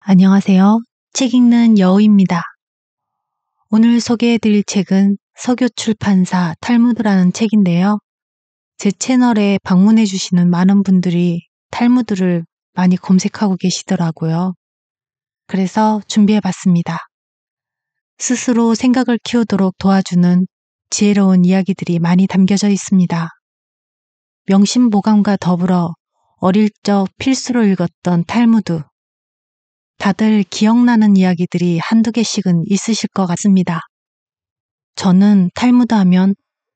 안녕하세요. 책 읽는 여우입니다. 오늘 소개해드릴 책은 서교출판사 탈무드라는 책인데요. 제 채널에 방문해주시는 많은 분들이 탈무드를 많이 검색하고 계시더라고요. 그래서 준비해봤습니다. 스스로 생각을 키우도록 도와주는 지혜로운 이야기들이 많이 담겨져 있습니다. 명심보감과 더불어 어릴 적 필수로 읽었던 탈무드, 다들 기억나는 이야기들이 한두 개씩은 있으실 것 같습니다. 저는 탈무드 하면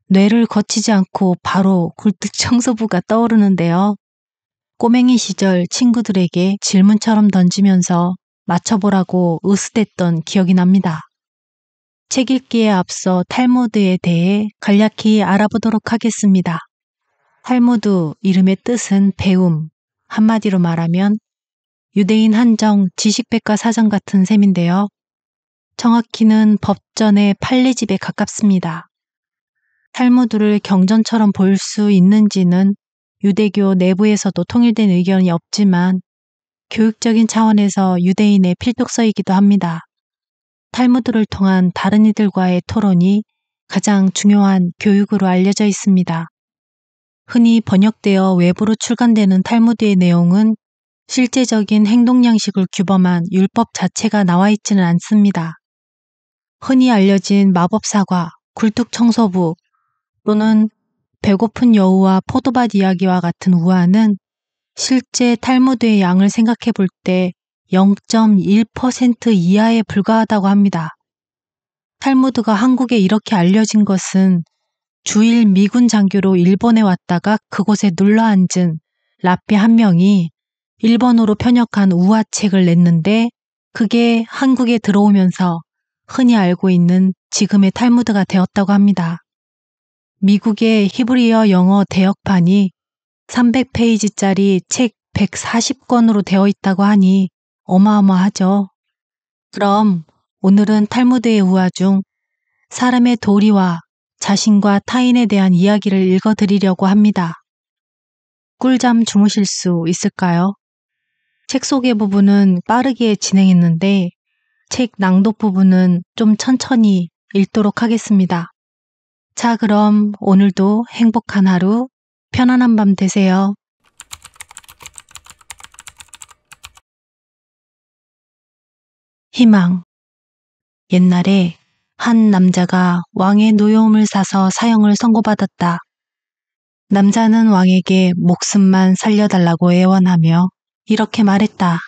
뇌를 거치지 않고 바로 굴뚝청소부가 떠오르는데요. 꼬맹이 시절 친구들에게 질문처럼 던지면서 맞춰보라고 으스댔던 기억이 납니다. 책 읽기에 앞서 탈무드에 대해 간략히 알아보도록 하겠습니다. 탈무드 이름의 뜻은 배움, 한마디로 말하면 유대인 한정 지식백과 사전 같은 셈인데요. 정확히는 법전의 팔례집에 가깝습니다. 탈무드를 경전처럼 볼 수 있는지는 유대교 내부에서도 통일된 의견이 없지만 교육적인 차원에서 유대인의 필독서이기도 합니다. 탈무드를 통한 다른 이들과의 토론이 가장 중요한 교육으로 알려져 있습니다. 흔히 번역되어 외부로 출간되는 탈무드의 내용은 실제적인 행동 양식을 규범한 율법 자체가 나와 있지는 않습니다. 흔히 알려진 마법사과 굴뚝청소부 또는 배고픈 여우와 포도밭 이야기와 같은 우화는 실제 탈무드의 양을 생각해 볼 때 0.1% 이하에 불과하다고 합니다. 탈무드가 한국에 이렇게 알려진 것은 주일 미군 장교로 일본에 왔다가 그곳에 눌러 앉은 라피한 명이 일본어로 편역한 우화책을 냈는데 그게 한국에 들어오면서 흔히 알고 있는 지금의 탈무드가 되었다고 합니다. 미국의 히브리어 영어 대역판이 300페이지짜리 책 140권으로 되어 있다고 하니 어마어마하죠. 그럼 오늘은 탈무드의 우화 중 사람의 도리와 자신과 타인에 대한 이야기를 읽어드리려고 합니다. 꿀잠 주무실 수 있을까요? 책 소개 부분은 빠르게 진행했는데 책 낭독 부분은 좀 천천히 읽도록 하겠습니다. 자, 그럼 오늘도 행복한 하루, 편안한 밤 되세요. 희망. 옛날에 한 남자가 왕의 노여움을 사서 사형을 선고받았다. 남자는 왕에게 목숨만 살려달라고 애원하며 이렇게 말했다.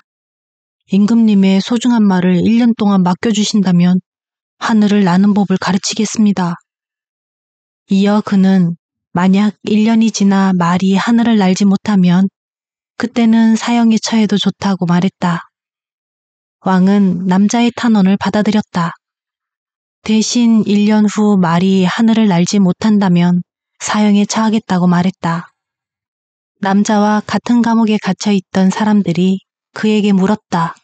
임금님의 소중한 말을 1년 동안 맡겨주신다면 하늘을 나는 법을 가르치겠습니다. 이어 그는 만약 1년이 지나 말이 하늘을 날지 못하면 그때는 사형에 처해도 좋다고 말했다. 왕은 남자의 탄원을 받아들였다. 대신 1년 후 말이 하늘을 날지 못한다면 사형에 처하겠다고 말했다. 남자와 같은 감옥에 갇혀 있던 사람들이 그에게 물었다.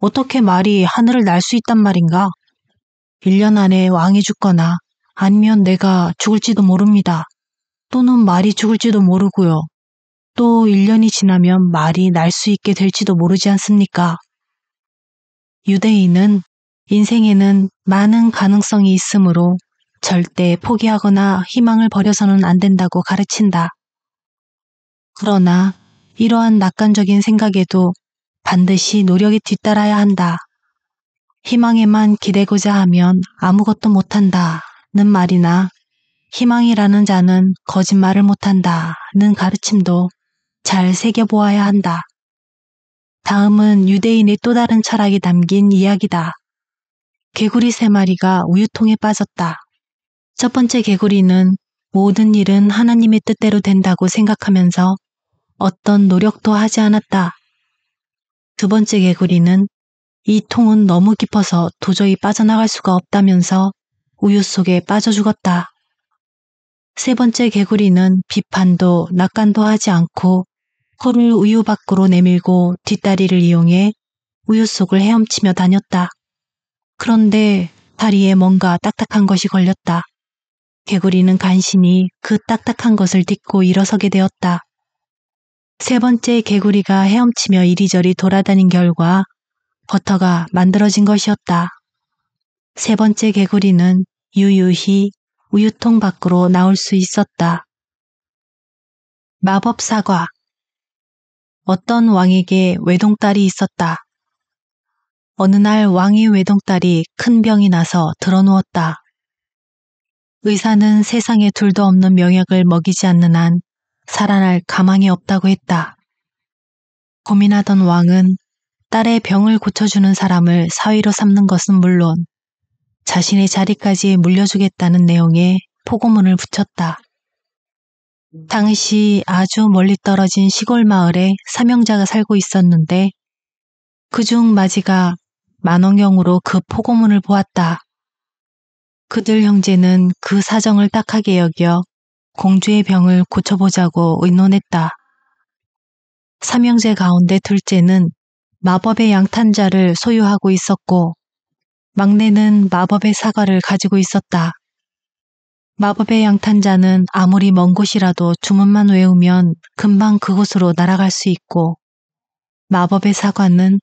어떻게 말이 하늘을 날 수 있단 말인가? 1년 안에 왕이 죽거나 아니면 내가 죽을지도 모릅니다. 또는 말이 죽을지도 모르고요. 또 1년이 지나면 말이 날 수 있게 될지도 모르지 않습니까? 유대인은 인생에는 많은 가능성이 있으므로 절대 포기하거나 희망을 버려서는 안 된다고 가르친다. 그러나 이러한 낙관적인 생각에도 반드시 노력이 뒤따라야 한다. 희망에만 기대고자 하면 아무것도 못한다는 말이나 희망이라는 자는 거짓말을 못한다는 가르침도 잘 새겨보아야 한다. 다음은 유대인의 또 다른 철학이 담긴 이야기다. 개구리 세 마리가 우유통에 빠졌다. 첫 번째 개구리는 모든 일은 하나님의 뜻대로 된다고 생각하면서 어떤 노력도 하지 않았다. 두 번째 개구리는 이 통은 너무 깊어서 도저히 빠져나갈 수가 없다면서 우유 속에 빠져 죽었다. 세 번째 개구리는 비판도 낙관도 하지 않고 코를 우유 밖으로 내밀고 뒷다리를 이용해 우유 속을 헤엄치며 다녔다. 그런데 다리에 뭔가 딱딱한 것이 걸렸다. 개구리는 간신히 그 딱딱한 것을 딛고 일어서게 되었다. 세 번째 개구리가 헤엄치며 이리저리 돌아다닌 결과 버터가 만들어진 것이었다. 세 번째 개구리는 유유히 우유통 밖으로 나올 수 있었다. 마법 사과. 어떤 왕에게 외동딸이 있었다. 어느 날 왕의 외동딸이 큰 병이 나서 드러누웠다. 의사는 세상에 둘도 없는 명약을 먹이지 않는 한 살아날 가망이 없다고 했다. 고민하던 왕은 딸의 병을 고쳐주는 사람을 사위로 삼는 것은 물론 자신의 자리까지 물려주겠다는 내용의 포고문을 붙였다. 당시 아주 멀리 떨어진 시골 마을에 사명자가 살고 있었는데 그 중 마지가 만원경으로 그 포고문을 보았다. 그들 형제는 그 사정을 딱하게 여겨 공주의 병을 고쳐보자고 의논했다. 삼형제 가운데 둘째는 마법의 양탄자를 소유하고 있었고 막내는 마법의 사과를 가지고 있었다. 마법의 양탄자는 아무리 먼 곳이라도 주문만 외우면 금방 그곳으로 날아갈 수 있고 마법의 사과는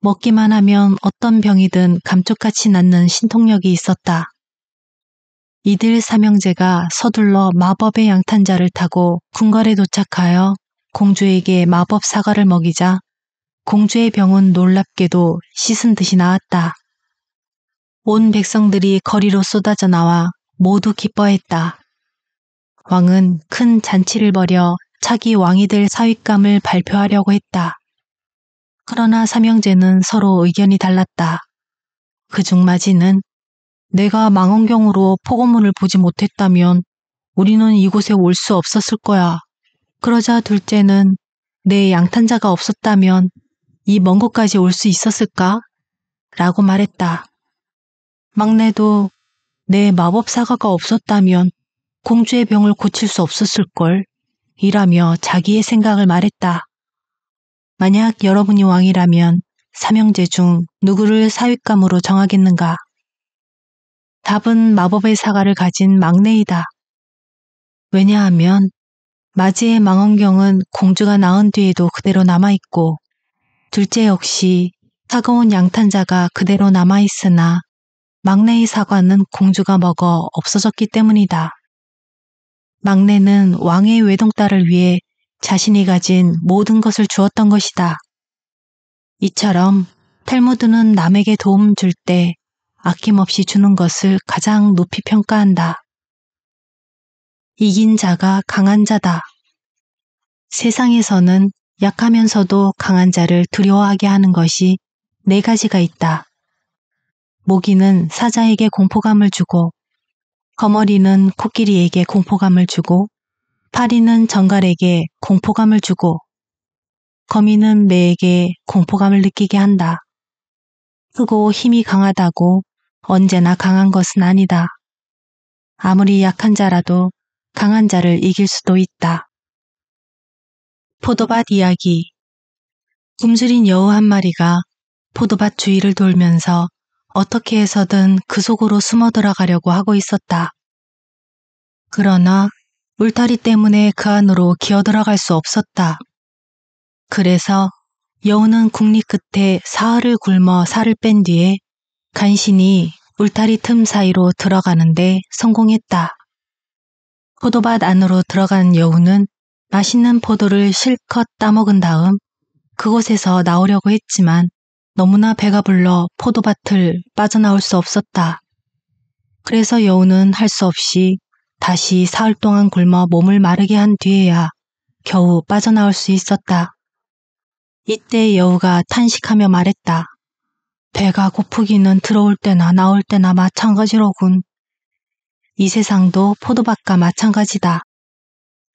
먹기만 하면 어떤 병이든 감쪽같이 낫는 신통력이 있었다. 이들 사명제가 서둘러 마법의 양탄자를 타고 궁궐에 도착하여 공주에게 마법 사과를 먹이자 공주의 병은 놀랍게도 씻은 듯이 나았다. 온 백성들이 거리로 쏟아져 나와 모두 기뻐했다. 왕은 큰 잔치를 벌여 차기 왕이 될 사윗감을 발표하려고 했다. 그러나 사명제는 서로 의견이 달랐다. 그 중 마지는 내가 망원경으로 폭언문을 보지 못했다면 우리는 이곳에 올 수 없었을 거야. 그러자 둘째는 내 양탄자가 없었다면 이 먼 곳까지 올 수 있었을까? 라고 말했다. 막내도 내 마법 사가가 없었다면 공주의 병을 고칠 수 없었을걸. 이라며 자기의 생각을 말했다. 만약 여러분이 왕이라면 삼형제 중 누구를 사윗감으로 정하겠는가? 답은 마법의 사과를 가진 막내이다. 왜냐하면 마지의 망원경은 공주가 낳은 뒤에도 그대로 남아있고 둘째 역시 차가운 양탄자가 그대로 남아있으나 막내의 사과는 공주가 먹어 없어졌기 때문이다. 막내는 왕의 외동딸을 위해 자신이 가진 모든 것을 주었던 것이다. 이처럼 탈무드는 남에게 도움 줄때 아낌없이 주는 것을 가장 높이 평가한다. 이긴 자가 강한 자다. 세상에서는 약하면서도 강한 자를 두려워하게 하는 것이 네 가지가 있다. 모기는 사자에게 공포감을 주고, 거머리는 코끼리에게 공포감을 주고, 파리는 정갈에게 공포감을 주고, 거미는 매에게 공포감을 느끼게 한다. 크고 힘이 강하다고 언제나 강한 것은 아니다. 아무리 약한 자라도 강한 자를 이길 수도 있다. 포도밭 이야기 굶주린 여우 한 마리가 포도밭 주위를 돌면서 어떻게 해서든 그 속으로 숨어 들어가려고 하고 있었다. 그러나 울타리 때문에 그 안으로 기어 들어갈 수 없었다. 그래서 여우는 국립 끝에 사흘을 굶어 살을 뺀 뒤에 간신히 울타리 틈 사이로 들어가는데 성공했다. 포도밭 안으로 들어간 여우는 맛있는 포도를 실컷 따먹은 다음 그곳에서 나오려고 했지만 너무나 배가 불러 포도밭을 빠져나올 수 없었다. 그래서 여우는 할 수 없이 다시 사흘 동안 굶어 몸을 마르게 한 뒤에야 겨우 빠져나올 수 있었다. 이때 여우가 탄식하며 말했다. 배가 고프기는 들어올 때나 나올 때나 마찬가지로군. 이 세상도 포도밭과 마찬가지다.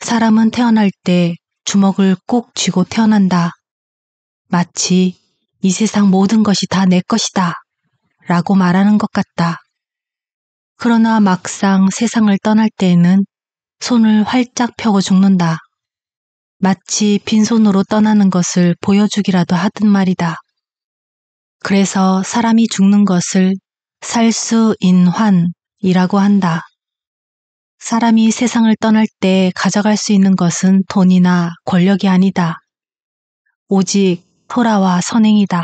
사람은 태어날 때 주먹을 꼭 쥐고 태어난다. 마치 이 세상 모든 것이 다 내 것이다. 라고 말하는 것 같다. 그러나 막상 세상을 떠날 때에는 손을 활짝 펴고 죽는다. 마치 빈손으로 떠나는 것을 보여주기라도 하든 말이다. 그래서 사람이 죽는 것을 살수인환이라고 한다. 사람이 세상을 떠날 때 가져갈 수 있는 것은 돈이나 권력이 아니다. 오직 토라와 선행이다.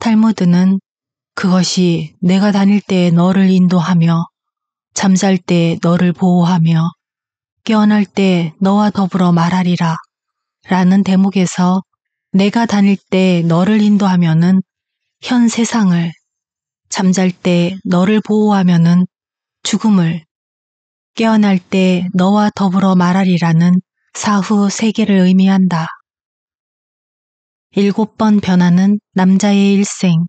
탈무드는 그것이 내가 다닐 때 너를 인도하며 잠잘 때 너를 보호하며 깨어날 때 너와 더불어 말하리라 라는 대목에서 내가 다닐 때 너를 인도하면은 현 세상을, 잠잘 때 너를 보호하면은 죽음을, 깨어날 때 너와 더불어 말하리라는 사후 세계를 의미한다. 일곱 번 변화는 남자의 일생.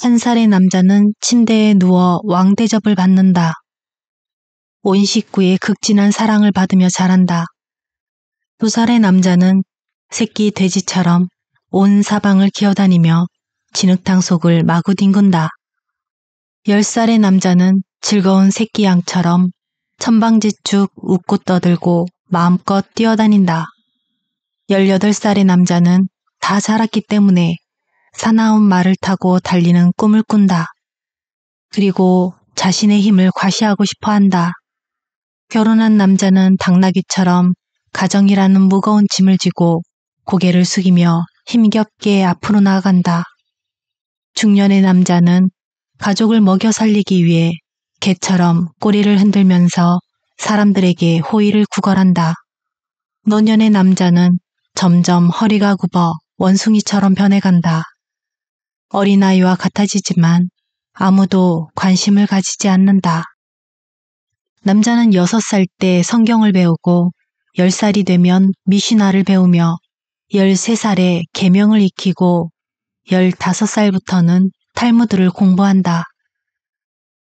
한 살의 남자는 침대에 누워 왕대접을 받는다. 온 식구의 극진한 사랑을 받으며 자란다. 두 살의 남자는 새끼 돼지처럼 온 사방을 기어다니며 진흙탕 속을 마구 뒹군다. 10살의 남자는 즐거운 새끼 양처럼 천방지축 웃고 떠들고 마음껏 뛰어다닌다. 18살의 남자는 다 자랐기 때문에 사나운 말을 타고 달리는 꿈을 꾼다. 그리고 자신의 힘을 과시하고 싶어 한다. 결혼한 남자는 당나귀처럼 가정이라는 무거운 짐을 지고 고개를 숙이며 힘겹게 앞으로 나아간다. 중년의 남자는 가족을 먹여 살리기 위해 개처럼 꼬리를 흔들면서 사람들에게 호의를 구걸한다. 노년의 남자는 점점 허리가 굽어 원숭이처럼 변해간다. 어린아이와 같아지지만 아무도 관심을 가지지 않는다. 남자는 6살 때 성경을 배우고 10살이 되면 미신나를 배우며 13살에 계명을 익히고 15살부터는 탈무드를 공부한다.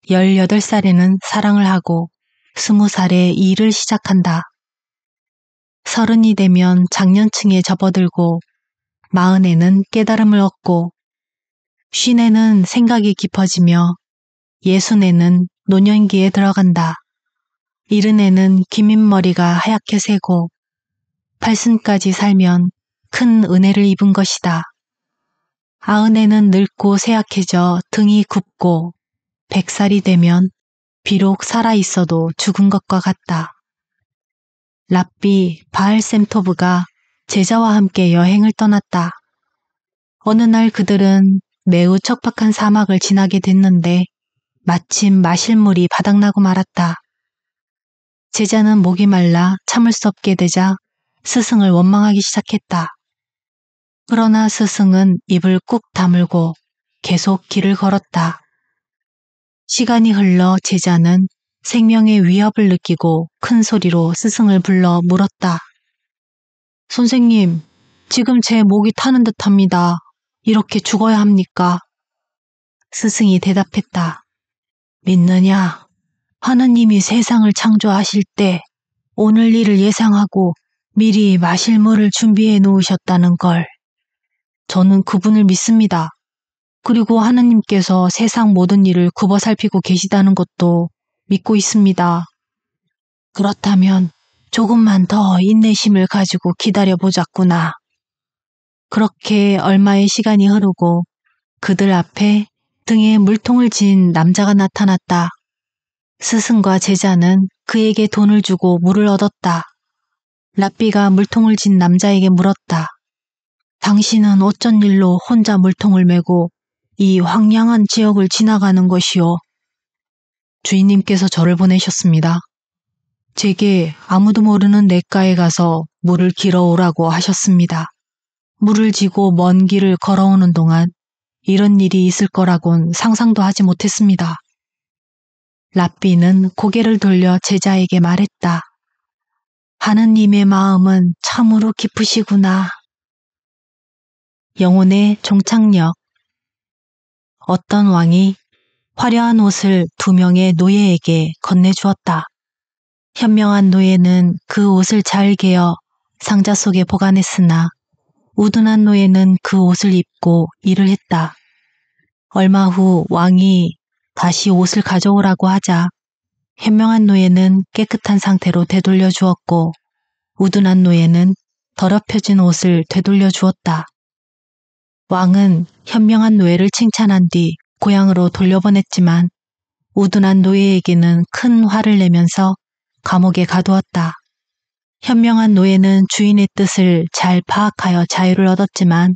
18살에는 사랑을 하고 20살에 일을 시작한다. 서른이 되면 장년층에 접어들고 마흔에는 깨달음을 얻고 쉰에는 생각이 깊어지며 예순에는 노년기에 들어간다. 이른에는 기민머리가 하얗게 새고 팔순까지 살면 큰 은혜를 입은 것이다. 아흔에는 늙고 세약해져 등이 굽고 백살이 되면 비록 살아 있어도 죽은 것과 같다. 랍비 바알셈토브가 제자와 함께 여행을 떠났다. 어느 날 그들은 매우 척박한 사막을 지나게 됐는데 마침 마실 물이 바닥나고 말았다. 제자는 목이 말라 참을 수 없게 되자 스승을 원망하기 시작했다. 그러나 스승은 입을 꾹 다물고 계속 길을 걸었다. 시간이 흘러 제자는 생명의 위협을 느끼고 큰 소리로 스승을 불러 물었다. 선생님, 지금 제 목이 타는 듯 합니다. 이렇게 죽어야 합니까? 스승이 대답했다. 믿느냐? 하느님이 세상을 창조하실 때 오늘 일을 예상하고 미리 마실 물을 준비해 놓으셨다는 걸. 저는 그분을 믿습니다. 그리고 하느님께서 세상 모든 일을 굽어 살피고 계시다는 것도 믿고 있습니다. 그렇다면 조금만 더 인내심을 가지고 기다려보자꾸나. 그렇게 얼마의 시간이 흐르고 그들 앞에 등에 물통을 진 남자가 나타났다. 스승과 제자는 그에게 돈을 주고 물을 얻었다. 라삐가 물통을 진 남자에게 물었다. 당신은 어쩐 일로 혼자 물통을 메고 이 황량한 지역을 지나가는 것이요. 주인님께서 저를 보내셨습니다. 제게 아무도 모르는 냇가에 가서 물을 길어오라고 하셨습니다. 물을 지고 먼 길을 걸어오는 동안 이런 일이 있을 거라곤 상상도 하지 못했습니다. 랍비는 고개를 돌려 제자에게 말했다. 하느님의 마음은 참으로 깊으시구나. 영혼의 종착역. 어떤 왕이 화려한 옷을 두 명의 노예에게 건네주었다. 현명한 노예는 그 옷을 잘 개어 상자 속에 보관했으나 우둔한 노예는 그 옷을 입고 일을 했다. 얼마 후 왕이 다시 옷을 가져오라고 하자 현명한 노예는 깨끗한 상태로 되돌려 주었고 우둔한 노예는 더럽혀진 옷을 되돌려 주었다. 왕은 현명한 노예를 칭찬한 뒤 고향으로 돌려보냈지만 우둔한 노예에게는 큰 화를 내면서 감옥에 가두었다. 현명한 노예는 주인의 뜻을 잘 파악하여 자유를 얻었지만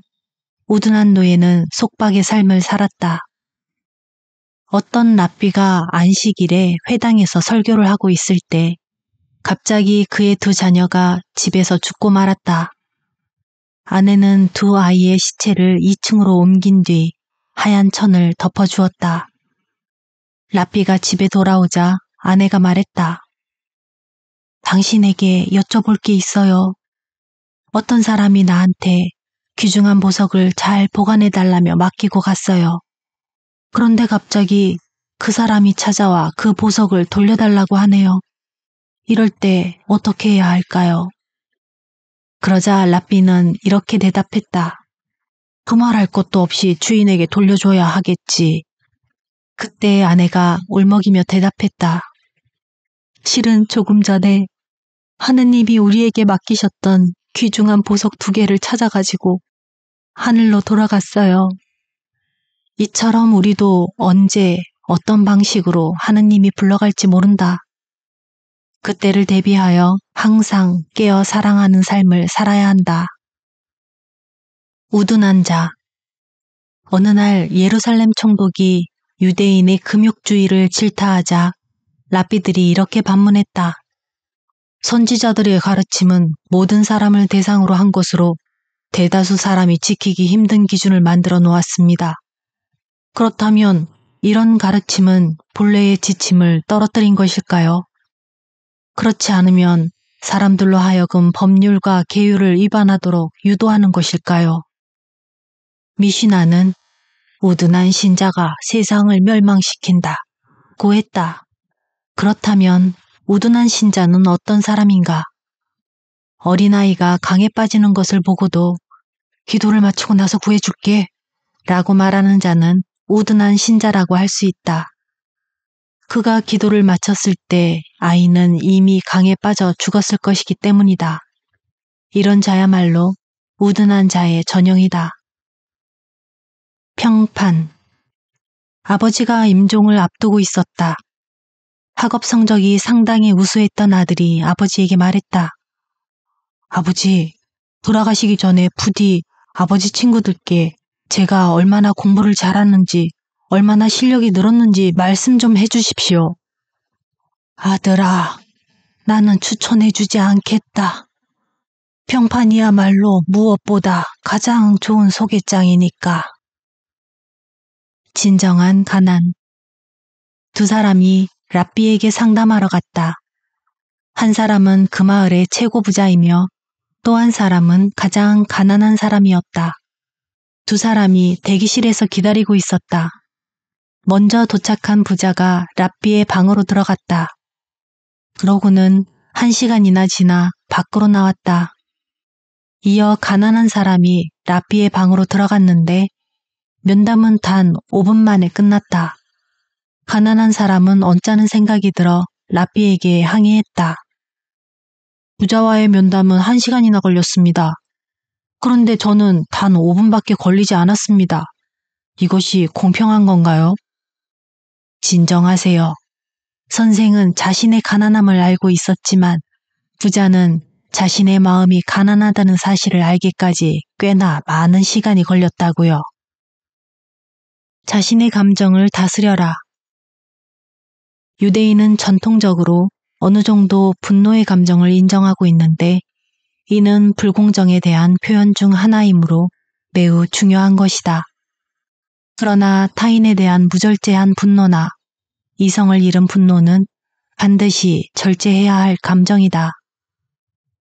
우둔한 노예는 속박의 삶을 살았다. 어떤 납비가 안식일에 회당에서 설교를 하고 있을 때 갑자기 그의 두 자녀가 집에서 죽고 말았다. 아내는 두 아이의 시체를 2층으로 옮긴 뒤 하얀 천을 덮어주었다. 라피가 집에 돌아오자 아내가 말했다. 당신에게 여쭤볼 게 있어요. 어떤 사람이 나한테 귀중한 보석을 잘 보관해 달라며 맡기고 갔어요. 그런데 갑자기 그 사람이 찾아와 그 보석을 돌려달라고 하네요. 이럴 때 어떻게 해야 할까요? 그러자 라삐는 이렇게 대답했다. 그 말 할 것도 없이 주인에게 돌려줘야 하겠지. 그때 아내가 울먹이며 대답했다. 실은 조금 전에 하느님이 우리에게 맡기셨던 귀중한 보석 두 개를 찾아가지고 하늘로 돌아갔어요. 이처럼 우리도 언제 어떤 방식으로 하느님이 불러갈지 모른다. 그때를 대비하여 항상 깨어 사랑하는 삶을 살아야 한다. 우둔한 자. 어느 날 예루살렘 총독이 유대인의 금욕주의를 질타하자 라비들이 이렇게 반문했다. 선지자들의 가르침은 모든 사람을 대상으로 한 것으로 대다수 사람이 지키기 힘든 기준을 만들어 놓았습니다. 그렇다면 이런 가르침은 본래의 지침을 떨어뜨린 것일까요? 그렇지 않으면 사람들로 하여금 법률과 계율을 위반하도록 유도하는 것일까요? 미시나는 우둔한 신자가 세상을 멸망시킨다. 고했다. 그렇다면 우둔한 신자는 어떤 사람인가? 어린아이가 강에 빠지는 것을 보고도 기도를 마치고 나서 구해줄게 라고 말하는 자는 우둔한 신자라고 할 수 있다. 그가 기도를 마쳤을 때 아이는 이미 강에 빠져 죽었을 것이기 때문이다. 이런 자야말로 우둔한 자의 전형이다. 평판 아버지가 임종을 앞두고 있었다. 학업 성적이 상당히 우수했던 아들이 아버지에게 말했다. 아버지, 돌아가시기 전에 부디 아버지 친구들께 제가 얼마나 공부를 잘하는지 얼마나 실력이 늘었는지 말씀 좀 해주십시오. 아들아, 나는 추천해주지 않겠다. 평판이야말로 무엇보다 가장 좋은 소개장이니까. 진정한 가난. 두 사람이 랍비에게 상담하러 갔다. 한 사람은 그 마을의 최고 부자이며 또 한 사람은 가장 가난한 사람이었다. 두 사람이 대기실에서 기다리고 있었다. 먼저 도착한 부자가 랍비의 방으로 들어갔다. 그러고는 한 시간이나 지나 밖으로 나왔다. 이어 가난한 사람이 랍비의 방으로 들어갔는데 면담은 단 5분 만에 끝났다. 가난한 사람은 언짢은 생각이 들어 랍비에게 항의했다. 부자와의 면담은 한시간이나 걸렸습니다. 그런데 저는 단 5분밖에 걸리지 않았습니다. 이것이 공평한 건가요? 진정하세요. 선생은 자신의 가난함을 알고 있었지만 부자는 자신의 마음이 가난하다는 사실을 알기까지 꽤나 많은 시간이 걸렸다고요. 자신의 감정을 다스려라. 유대인은 전통적으로 어느 정도 분노의 감정을 인정하고 있는데 이는 불공정에 대한 표현 중 하나이므로 매우 중요한 것이다. 그러나 타인에 대한 무절제한 분노나 이성을 잃은 분노는 반드시 절제해야 할 감정이다.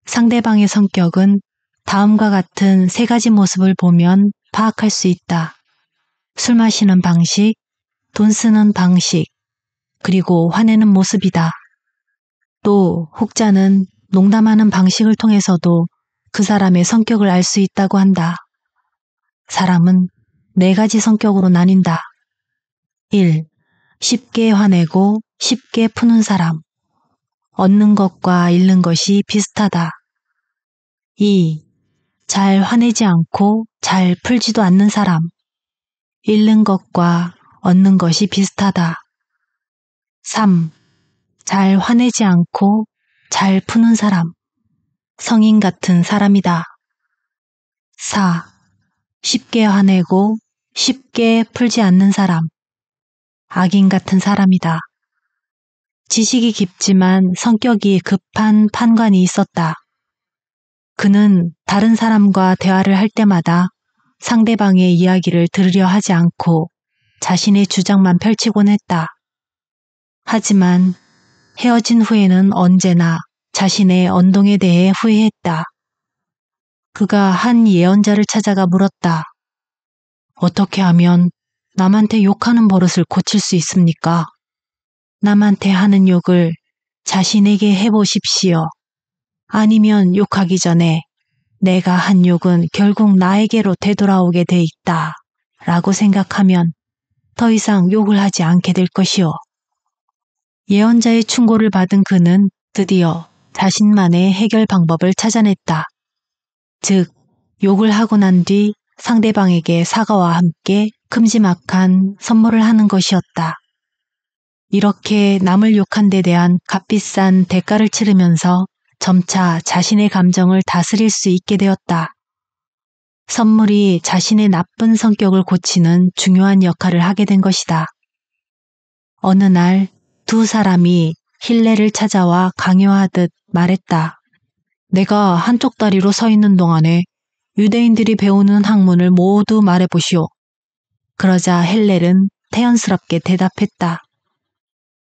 상대방의 성격은 다음과 같은 세 가지 모습을 보면 파악할 수 있다. 술 마시는 방식, 돈 쓰는 방식, 그리고 화내는 모습이다. 또 혹자는 농담하는 방식을 통해서도 그 사람의 성격을 알 수 있다고 한다. 사람은 네 가지 성격으로 나뉜다. 1. 쉽게 화내고 쉽게 푸는 사람. 얻는 것과 잃는 것이 비슷하다. 2. 잘 화내지 않고 잘 풀지도 않는 사람. 잃는 것과 얻는 것이 비슷하다. 3. 잘 화내지 않고 잘 푸는 사람. 성인 같은 사람이다. 4. 쉽게 화내고 쉽게 풀지 않는 사람. 악인 같은 사람이다. 지식이 깊지만 성격이 급한 판관이 있었다. 그는 다른 사람과 대화를 할 때마다 상대방의 이야기를 들으려 하지 않고 자신의 주장만 펼치곤 했다. 하지만 헤어진 후에는 언제나 자신의 언동에 대해 후회했다. 그가 한 예언자를 찾아가 물었다. 어떻게 하면 남한테 욕하는 버릇을 고칠 수 있습니까? 남한테 하는 욕을 자신에게 해보십시오. 아니면 욕하기 전에 내가 한 욕은 결국 나에게로 되돌아오게 돼 있다. 라고 생각하면 더 이상 욕을 하지 않게 될 것이오. 예언자의 충고를 받은 그는 드디어 자신만의 해결 방법을 찾아냈다. 즉, 욕을 하고 난 뒤 상대방에게 사과와 함께 큼지막한 선물을 하는 것이었다. 이렇게 남을 욕한 데 대한 값비싼 대가를 치르면서 점차 자신의 감정을 다스릴 수 있게 되었다. 선물이 자신의 나쁜 성격을 고치는 중요한 역할을 하게 된 것이다. 어느 날 두 사람이 힐레를 찾아와 강요하듯 말했다. 내가 한쪽 다리로 서 있는 동안에 유대인들이 배우는 학문을 모두 말해보시오. 그러자 헬렐은 태연스럽게 대답했다.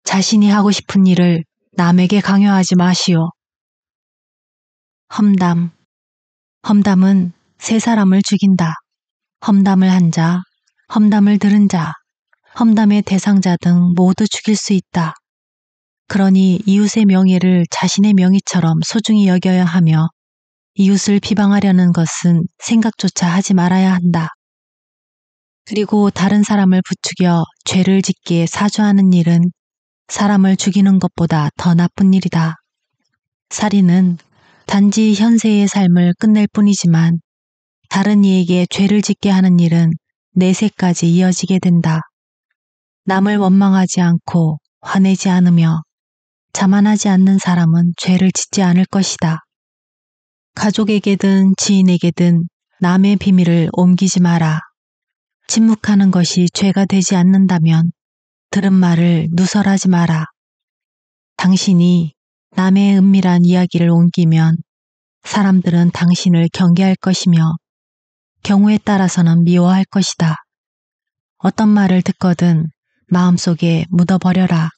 자신이 하고 싶은 일을 남에게 강요하지 마시오. 험담. 험담은 세 사람을 죽인다. 험담을 한 자, 험담을 들은 자, 험담의 대상자 등 모두 죽일 수 있다. 그러니 이웃의 명예를 자신의 명의처럼 소중히 여겨야 하며 이웃을 비방하려는 것은 생각조차 하지 말아야 한다. 그리고 다른 사람을 부추겨 죄를 짓기에 사주하는 일은 사람을 죽이는 것보다 더 나쁜 일이다. 살인은 단지 현세의 삶을 끝낼 뿐이지만 다른 이에게 죄를 짓게 하는 일은 내세까지 이어지게 된다. 남을 원망하지 않고 화내지 않으며 자만하지 않는 사람은 죄를 짓지 않을 것이다. 가족에게든 지인에게든 남의 비밀을 옮기지 마라. 침묵하는 것이 죄가 되지 않는다면 들은 말을 누설하지 마라. 당신이 남의 은밀한 이야기를 옮기면 사람들은 당신을 경계할 것이며 경우에 따라서는 미워할 것이다. 어떤 말을 듣거든 마음속에 묻어버려라.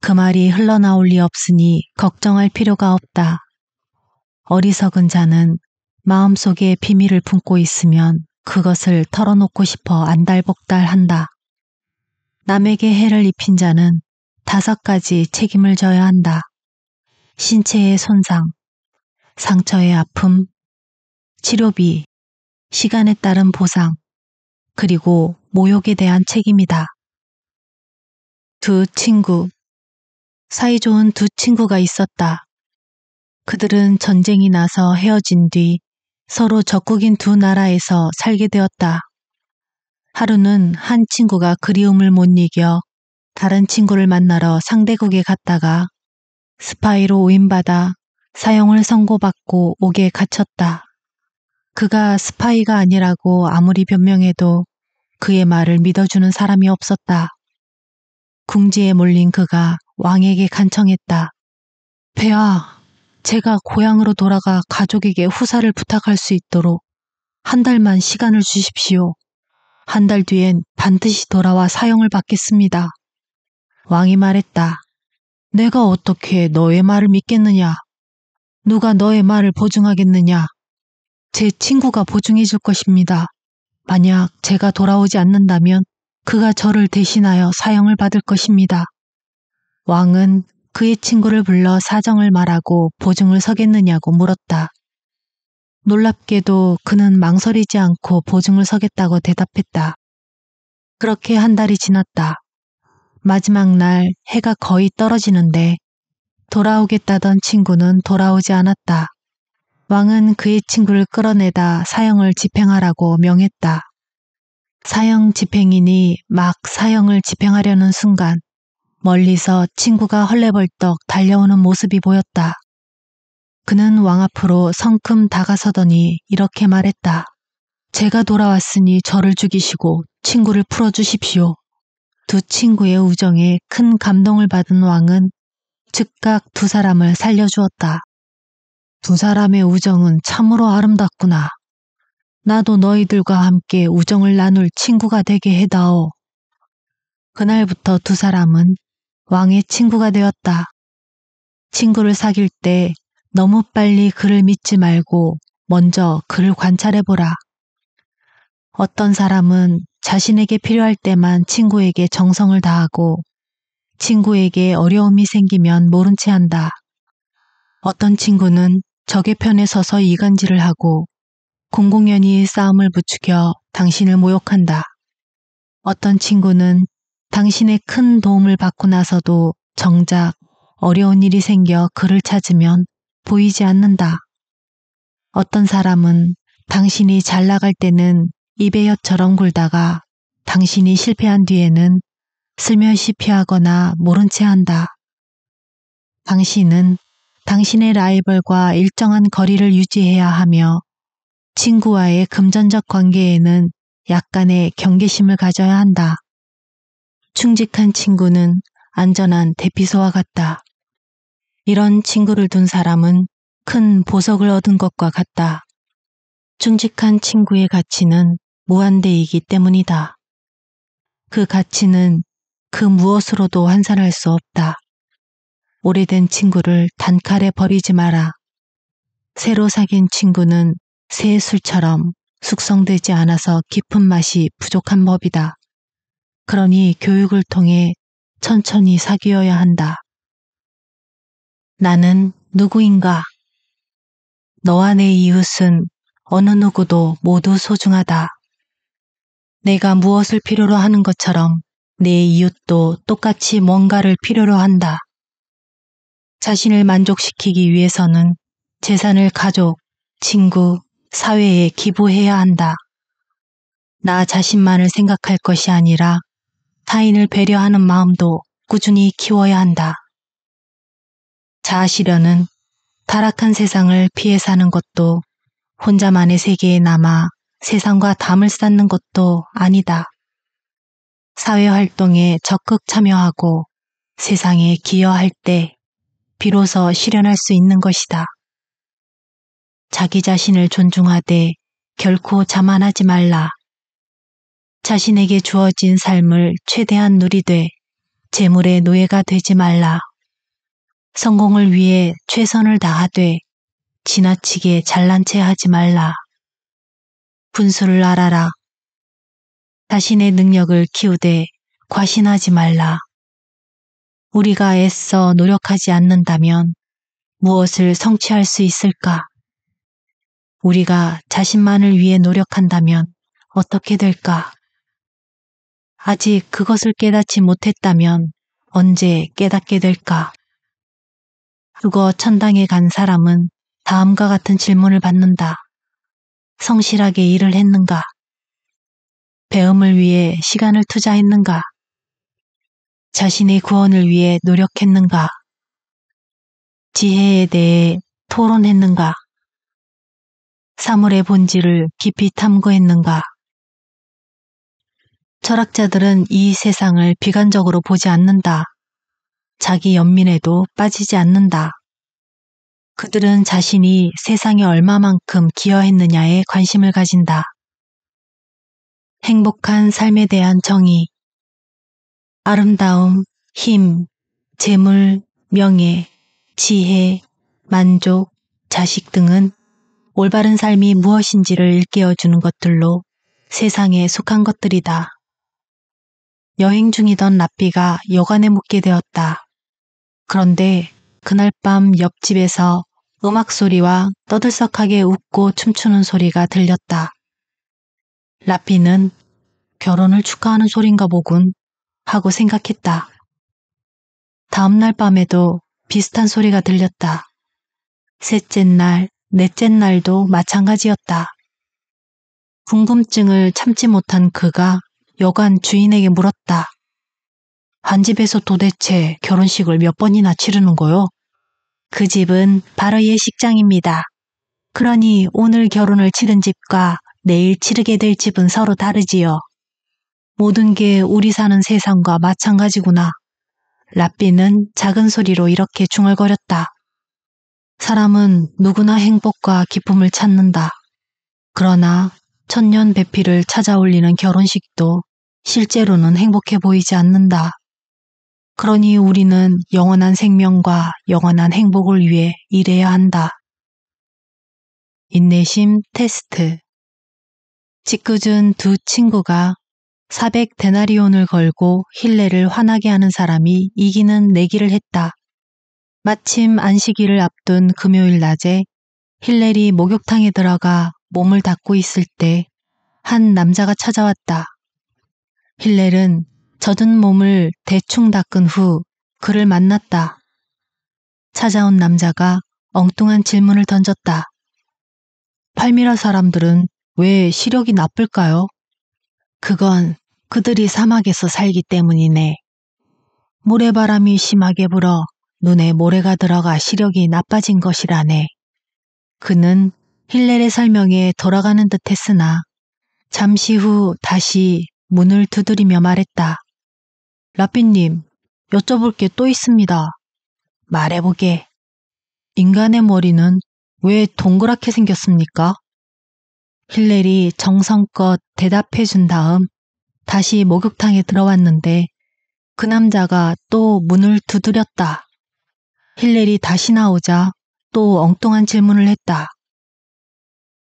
그 말이 흘러나올 리 없으니 걱정할 필요가 없다. 어리석은 자는 마음속에 비밀을 품고 있으면 그것을 털어놓고 싶어 안달복달한다. 남에게 해를 입힌 자는 다섯 가지 책임을 져야 한다. 신체의 손상, 상처의 아픔, 치료비, 시간에 따른 보상, 그리고 모욕에 대한 책임이다. 두 친구. 사이좋은 두 친구가 있었다. 그들은 전쟁이 나서 헤어진 뒤 서로 적국인 두 나라에서 살게 되었다. 하루는 한 친구가 그리움을 못 이겨 다른 친구를 만나러 상대국에 갔다가 스파이로 오인받아 사형을 선고받고 옥에 갇혔다. 그가 스파이가 아니라고 아무리 변명해도 그의 말을 믿어주는 사람이 없었다. 궁지에 몰린 그가 왕에게 간청했다. 배아, 제가 고향으로 돌아가 가족에게 후사를 부탁할 수 있도록 한 달만 시간을 주십시오. 한 달 뒤엔 반드시 돌아와 사형을 받겠습니다. 왕이 말했다. 내가 어떻게 너의 말을 믿겠느냐? 누가 너의 말을 보증하겠느냐? 제 친구가 보증해 줄 것입니다. 만약 제가 돌아오지 않는다면 그가 저를 대신하여 사형을 받을 것입니다. 왕은 그의 친구를 불러 사정을 말하고 보증을 서겠느냐고 물었다. 놀랍게도 그는 망설이지 않고 보증을 서겠다고 대답했다. 그렇게 한 달이 지났다. 마지막 날 해가 거의 떨어지는데 돌아오겠다던 친구는 돌아오지 않았다. 왕은 그의 친구를 끌어내다 사형을 집행하라고 명했다. 사형 집행인이 막 사형을 집행하려는 순간 멀리서 친구가 헐레벌떡 달려오는 모습이 보였다. 그는 왕 앞으로 성큼 다가서더니 이렇게 말했다. 제가 돌아왔으니 저를 죽이시고 친구를 풀어주십시오. 두 친구의 우정에 큰 감동을 받은 왕은 즉각 두 사람을 살려주었다. 두 사람의 우정은 참으로 아름답구나. 나도 너희들과 함께 우정을 나눌 친구가 되게 해다오. 그날부터 두 사람은 왕의 친구가 되었다. 친구를 사귈 때 너무 빨리 그를 믿지 말고 먼저 그를 관찰해보라. 어떤 사람은 자신에게 필요할 때만 친구에게 정성을 다하고 친구에게 어려움이 생기면 모른 체 한다. 어떤 친구는 적의 편에 서서 이간질을 하고 공공연히 싸움을 부추겨 당신을 모욕한다. 어떤 친구는 당신의 큰 도움을 받고 나서도 정작 어려운 일이 생겨 그를 찾으면 보이지 않는다. 어떤 사람은 당신이 잘 나갈 때는 입에 엿처럼 굴다가 당신이 실패한 뒤에는 슬며시 피하거나 모른 채 한다. 당신은 당신의 라이벌과 일정한 거리를 유지해야 하며 친구와의 금전적 관계에는 약간의 경계심을 가져야 한다. 충직한 친구는 안전한 대피소와 같다. 이런 친구를 둔 사람은 큰 보석을 얻은 것과 같다. 충직한 친구의 가치는 무한대이기 때문이다. 그 가치는 그 무엇으로도 환산할 수 없다. 오래된 친구를 단칼에 버리지 마라. 새로 사귄 친구는 새 술처럼 숙성되지 않아서 깊은 맛이 부족한 법이다. 그러니 교육을 통해 천천히 사귀어야 한다. 나는 누구인가? 너와 내 이웃은 어느 누구도 모두 소중하다. 내가 무엇을 필요로 하는 것처럼 내 이웃도 똑같이 뭔가를 필요로 한다. 자신을 만족시키기 위해서는 재산을 가족, 친구, 사회에 기부해야 한다. 나 자신만을 생각할 것이 아니라 타인을 배려하는 마음도 꾸준히 키워야 한다. 자아실현은 타락한 세상을 피해 사는 것도 혼자만의 세계에 남아 세상과 담을 쌓는 것도 아니다. 사회활동에 적극 참여하고 세상에 기여할 때 비로소 실현할 수 있는 것이다. 자기 자신을 존중하되 결코 자만하지 말라. 자신에게 주어진 삶을 최대한 누리되 재물의 노예가 되지 말라. 성공을 위해 최선을 다하되 지나치게 잘난 체 하지 말라. 분수를 알아라. 자신의 능력을 키우되 과신하지 말라. 우리가 애써 노력하지 않는다면 무엇을 성취할 수 있을까? 우리가 자신만을 위해 노력한다면 어떻게 될까? 아직 그것을 깨닫지 못했다면 언제 깨닫게 될까? 죽어 천당에 간 사람은 다음과 같은 질문을 받는다. 성실하게 일을 했는가? 배움을 위해 시간을 투자했는가? 자신의 구원을 위해 노력했는가? 지혜에 대해 토론했는가? 사물의 본질을 깊이 탐구했는가? 철학자들은 이 세상을 비관적으로 보지 않는다. 자기 연민에도 빠지지 않는다. 그들은 자신이 세상에 얼마만큼 기여했느냐에 관심을 가진다. 행복한 삶에 대한 정의, 아름다움, 힘, 재물, 명예, 지혜, 만족, 자식 등은 올바른 삶이 무엇인지를 일깨워주는 것들로 세상에 속한 것들이다. 여행 중이던 라삐가 여관에 묵게 되었다. 그런데 그날 밤 옆집에서 음악 소리와 떠들썩하게 웃고 춤추는 소리가 들렸다. 라삐는 결혼을 축하하는 소린가 보군 하고 생각했다. 다음날 밤에도 비슷한 소리가 들렸다. 셋째 날, 넷째 날도 마찬가지였다. 궁금증을 참지 못한 그가 여간 주인에게 물었다. 한 집에서 도대체 결혼식을 몇 번이나 치르는 거요? 그 집은 바로 예식장입니다. 그러니 오늘 결혼을 치른 집과 내일 치르게 될 집은 서로 다르지요. 모든 게 우리 사는 세상과 마찬가지구나. 라삐는 작은 소리로 이렇게 중얼거렸다. 사람은 누구나 행복과 기쁨을 찾는다. 그러나 천년 배피를 찾아올리는 결혼식도 실제로는 행복해 보이지 않는다. 그러니 우리는 영원한 생명과 영원한 행복을 위해 일해야 한다. 인내심 테스트. 짓궂은 두 친구가 400 데나리온을 걸고 힐레를 화나게 하는 사람이 이기는 내기를 했다. 마침 안식일을 앞둔 금요일 낮에 힐레리 목욕탕에 들어가 몸을 닦고 있을 때 한 남자가 찾아왔다. 힐렐은 젖은 몸을 대충 닦은 후 그를 만났다. 찾아온 남자가 엉뚱한 질문을 던졌다. 팔미라 사람들은 왜 시력이 나쁠까요? 그건 그들이 사막에서 살기 때문이네. 모래바람이 심하게 불어 눈에 모래가 들어가 시력이 나빠진 것이라네. 그는 힐렐의 설명에 돌아가는 듯 했으나 잠시 후 다시 문을 두드리며 말했다. 라삐님, 여쭤볼 게 또 있습니다. 말해보게. 인간의 머리는 왜 동그랗게 생겼습니까? 힐렐이 정성껏 대답해 준 다음 다시 목욕탕에 들어왔는데 그 남자가 또 문을 두드렸다. 힐렐이 다시 나오자 또 엉뚱한 질문을 했다.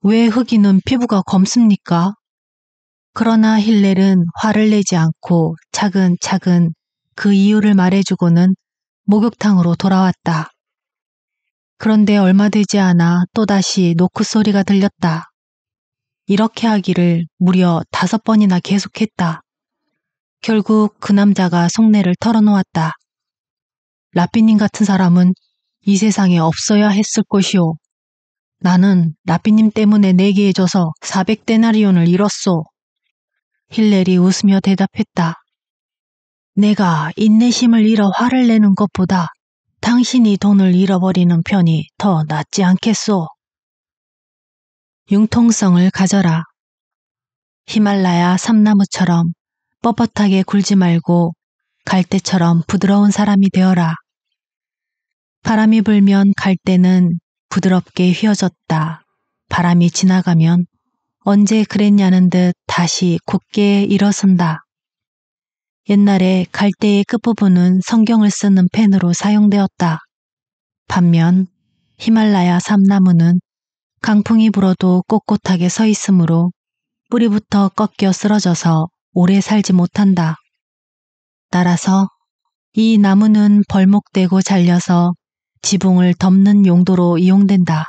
왜 흑인은 피부가 검습니까? 그러나 힐렐은 화를 내지 않고 차근차근 그 이유를 말해주고는 목욕탕으로 돌아왔다. 그런데 얼마 되지 않아 또다시 노크 소리가 들렸다. 이렇게 하기를 무려 다섯 번이나 계속했다. 결국 그 남자가 속내를 털어놓았다. 라피님 같은 사람은 이 세상에 없어야 했을 것이오. 나는 나비님 때문에 내게 해줘서 400데나리온을 잃었소. 힐렐이 웃으며 대답했다. 내가 인내심을 잃어 화를 내는 것보다 당신이 돈을 잃어버리는 편이 더 낫지 않겠소. 융통성을 가져라. 히말라야 삼나무처럼 뻣뻣하게 굴지 말고 갈대처럼 부드러운 사람이 되어라. 바람이 불면 갈대는 부드럽게 휘어졌다. 바람이 지나가면 언제 그랬냐는 듯 다시 곧게 일어선다. 옛날에 갈대의 끝부분은 성경을 쓰는 펜으로 사용되었다. 반면 히말라야 삼나무는 강풍이 불어도 꼿꼿하게 서 있으므로 뿌리부터 꺾여 쓰러져서 오래 살지 못한다. 따라서 이 나무는 벌목되고 잘려서 지붕을 덮는 용도로 이용된다.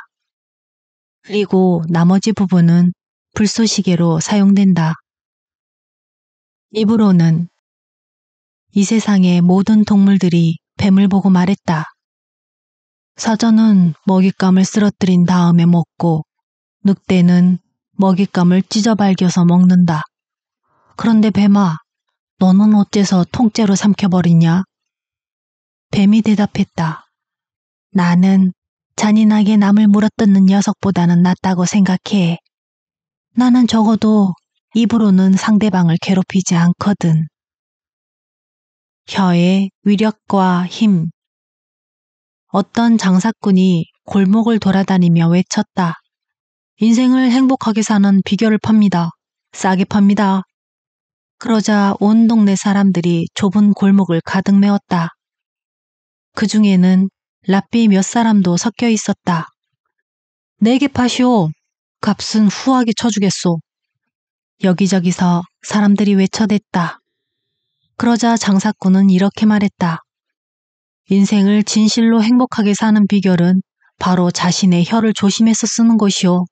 그리고 나머지 부분은 불쏘시개로 사용된다. 입으로는 이 세상의 모든 동물들이 뱀을 보고 말했다. 사전은 먹잇감을 쓰러뜨린 다음에 먹고 늑대는 먹잇감을 찢어발겨서 먹는다. 그런데 뱀아, 너는 어째서 통째로 삼켜버리냐? 뱀이 대답했다. 나는 잔인하게 남을 물어뜯는 녀석보다는 낫다고 생각해. 나는 적어도 입으로는 상대방을 괴롭히지 않거든. 혀의 위력과 힘. 어떤 장사꾼이 골목을 돌아다니며 외쳤다. 인생을 행복하게 사는 비결을 팝니다. 싸게 팝니다. 그러자 온 동네 사람들이 좁은 골목을 가득 메웠다. 그 중에는 랍비 몇 사람도 섞여 있었다. 내게 파시오. 값은 후하게 쳐주겠소. 여기저기서 사람들이 외쳐댔다. 그러자 장사꾼은 이렇게 말했다. 인생을 진실로 행복하게 사는 비결은 바로 자신의 혀를 조심해서 쓰는 것이오.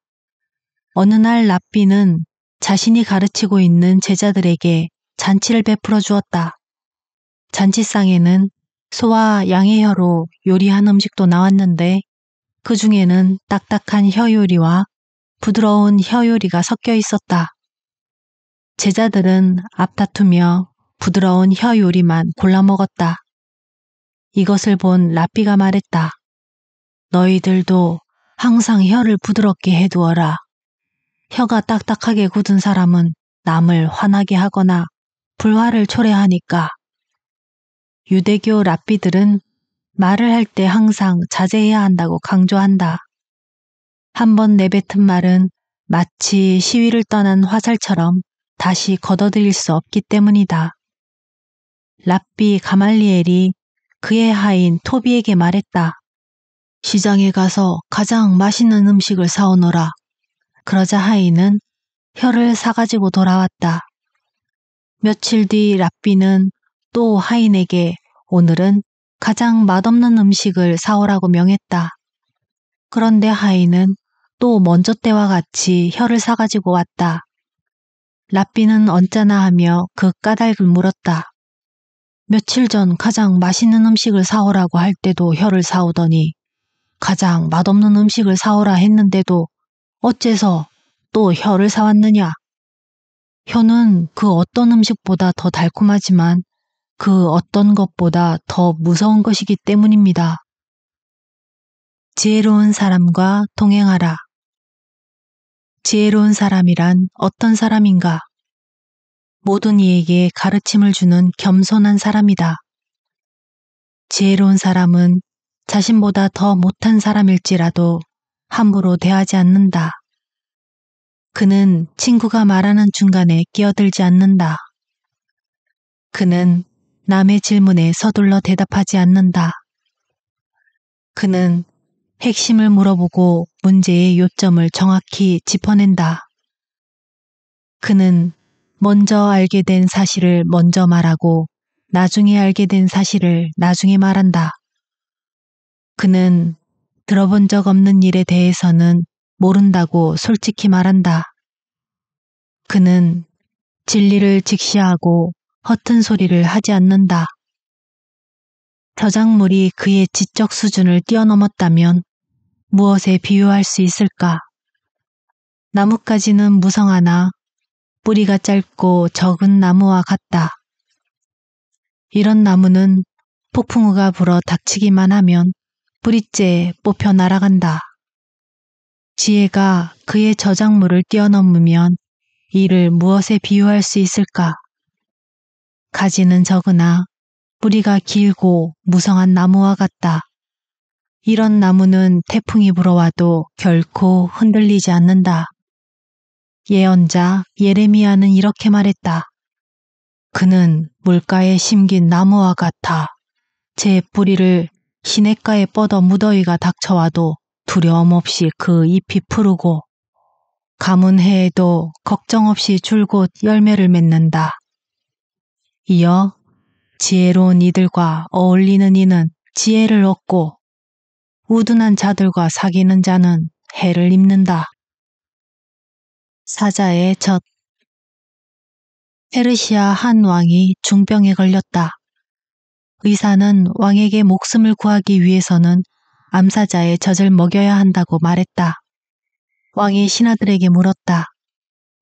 어느 날 랍비는 자신이 가르치고 있는 제자들에게 잔치를 베풀어 주었다. 잔치상에는 소와 양의 혀로 요리한 음식도 나왔는데 그 중에는 딱딱한 혀 요리와 부드러운 혀 요리가 섞여 있었다. 제자들은 앞다투며 부드러운 혀 요리만 골라 먹었다. 이것을 본 라삐가 말했다. 너희들도 항상 혀를 부드럽게 해두어라. 혀가 딱딱하게 굳은 사람은 남을 화나게 하거나 불화를 초래하니까. 유대교 랍비들은 말을 할 때 항상 자제해야 한다고 강조한다. 한번 내뱉은 말은 마치 시위를 떠난 화살처럼 다시 걷어들일 수 없기 때문이다. 랍비 가말리엘이 그의 하인 토비에게 말했다. 시장에 가서 가장 맛있는 음식을 사오너라. 그러자 하인은 혀를 사가지고 돌아왔다. 며칠 뒤 랍비는 또 하인에게 오늘은 가장 맛없는 음식을 사오라고 명했다. 그런데 하인은 또 먼저 때와 같이 혀를 사가지고 왔다. 라삐는 언짢아 하며 그 까닭을 물었다. 며칠 전 가장 맛있는 음식을 사오라고 할 때도 혀를 사오더니 가장 맛없는 음식을 사오라 했는데도 어째서 또 혀를 사왔느냐? 혀는 그 어떤 음식보다 더 달콤하지만 그 어떤 것보다 더 무서운 것이기 때문입니다. 지혜로운 사람과 동행하라. 지혜로운 사람이란 어떤 사람인가? 모든 이에게 가르침을 주는 겸손한 사람이다. 지혜로운 사람은 자신보다 더 못한 사람일지라도 함부로 대하지 않는다. 그는 친구가 말하는 중간에 끼어들지 않는다. 그는 남의 질문에 서둘러 대답하지 않는다. 그는 핵심을 물어보고 문제의 요점을 정확히 짚어낸다. 그는 먼저 알게 된 사실을 먼저 말하고 나중에 알게 된 사실을 나중에 말한다. 그는 들어본 적 없는 일에 대해서는 모른다고 솔직히 말한다. 그는 진리를 직시하고 허튼 소리를 하지 않는다. 저작물이 그의 지적 수준을 뛰어넘었다면 무엇에 비유할 수 있을까? 나뭇가지는 무성하나 뿌리가 짧고 적은 나무와 같다. 이런 나무는 폭풍우가 불어 닥치기만 하면 뿌리째 뽑혀 날아간다. 지혜가 그의 저작물을 뛰어넘으면 이를 무엇에 비유할 수 있을까? 가지는 적으나 뿌리가 길고 무성한 나무와 같다. 이런 나무는 태풍이 불어와도 결코 흔들리지 않는다. 예언자 예레미야는 이렇게 말했다. 그는 물가에 심긴 나무와 같아. 제 뿌리를 시냇가에 뻗어 무더위가 닥쳐와도 두려움 없이 그 잎이 푸르고 가문 해에도 걱정 없이 줄곧 열매를 맺는다. 이어 지혜로운 이들과 어울리는 이는 지혜를 얻고 우둔한 자들과 사귀는 자는 해를 입는다. 사자의 젖 페르시아 한 왕이 중병에 걸렸다. 의사는 왕에게 목숨을 구하기 위해서는 암사자의 젖을 먹여야 한다고 말했다. 왕이 신하들에게 물었다.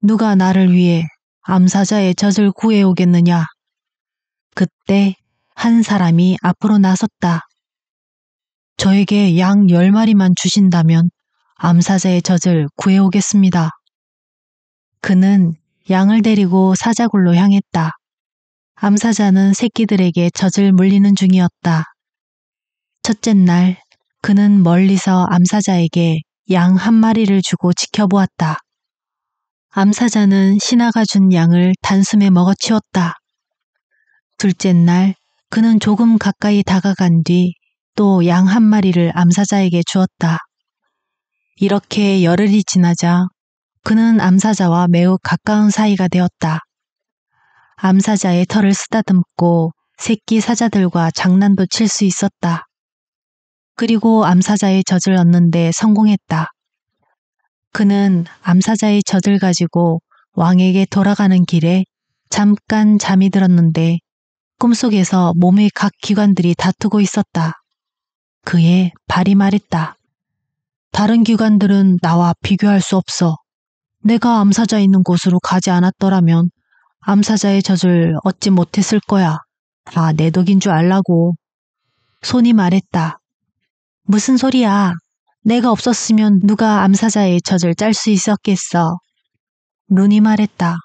누가 나를 위해 암사자의 젖을 구해오겠느냐? 그때 한 사람이 앞으로 나섰다. 저에게 양 10마리만 주신다면 암사자의 젖을 구해오겠습니다. 그는 양을 데리고 사자굴로 향했다. 암사자는 새끼들에게 젖을 물리는 중이었다. 첫째 날, 그는 멀리서 암사자에게 양 한 마리를 주고 지켜보았다. 암사자는 신하가 준 양을 단숨에 먹어치웠다. 둘째 날 그는 조금 가까이 다가간 뒤 또 양 한 마리를 암사자에게 주었다. 이렇게 열흘이 지나자 그는 암사자와 매우 가까운 사이가 되었다. 암사자의 털을 쓰다듬고 새끼 사자들과 장난도 칠 수 있었다. 그리고 암사자의 젖을 얻는데 성공했다. 그는 암사자의 젖을 가지고 왕에게 돌아가는 길에 잠깐 잠이 들었는데 꿈속에서 몸의 각 기관들이 다투고 있었다. 그의 발이 말했다. 다른 기관들은 나와 비교할 수 없어. 내가 암사자 있는 곳으로 가지 않았더라면 암사자의 젖을 얻지 못했을 거야. 아, 내 덕인 줄 알라고. 손이 말했다. 무슨 소리야. 내가 없었으면 누가 암사자의 젖을 짤 수 있었겠어. 눈이 말했다.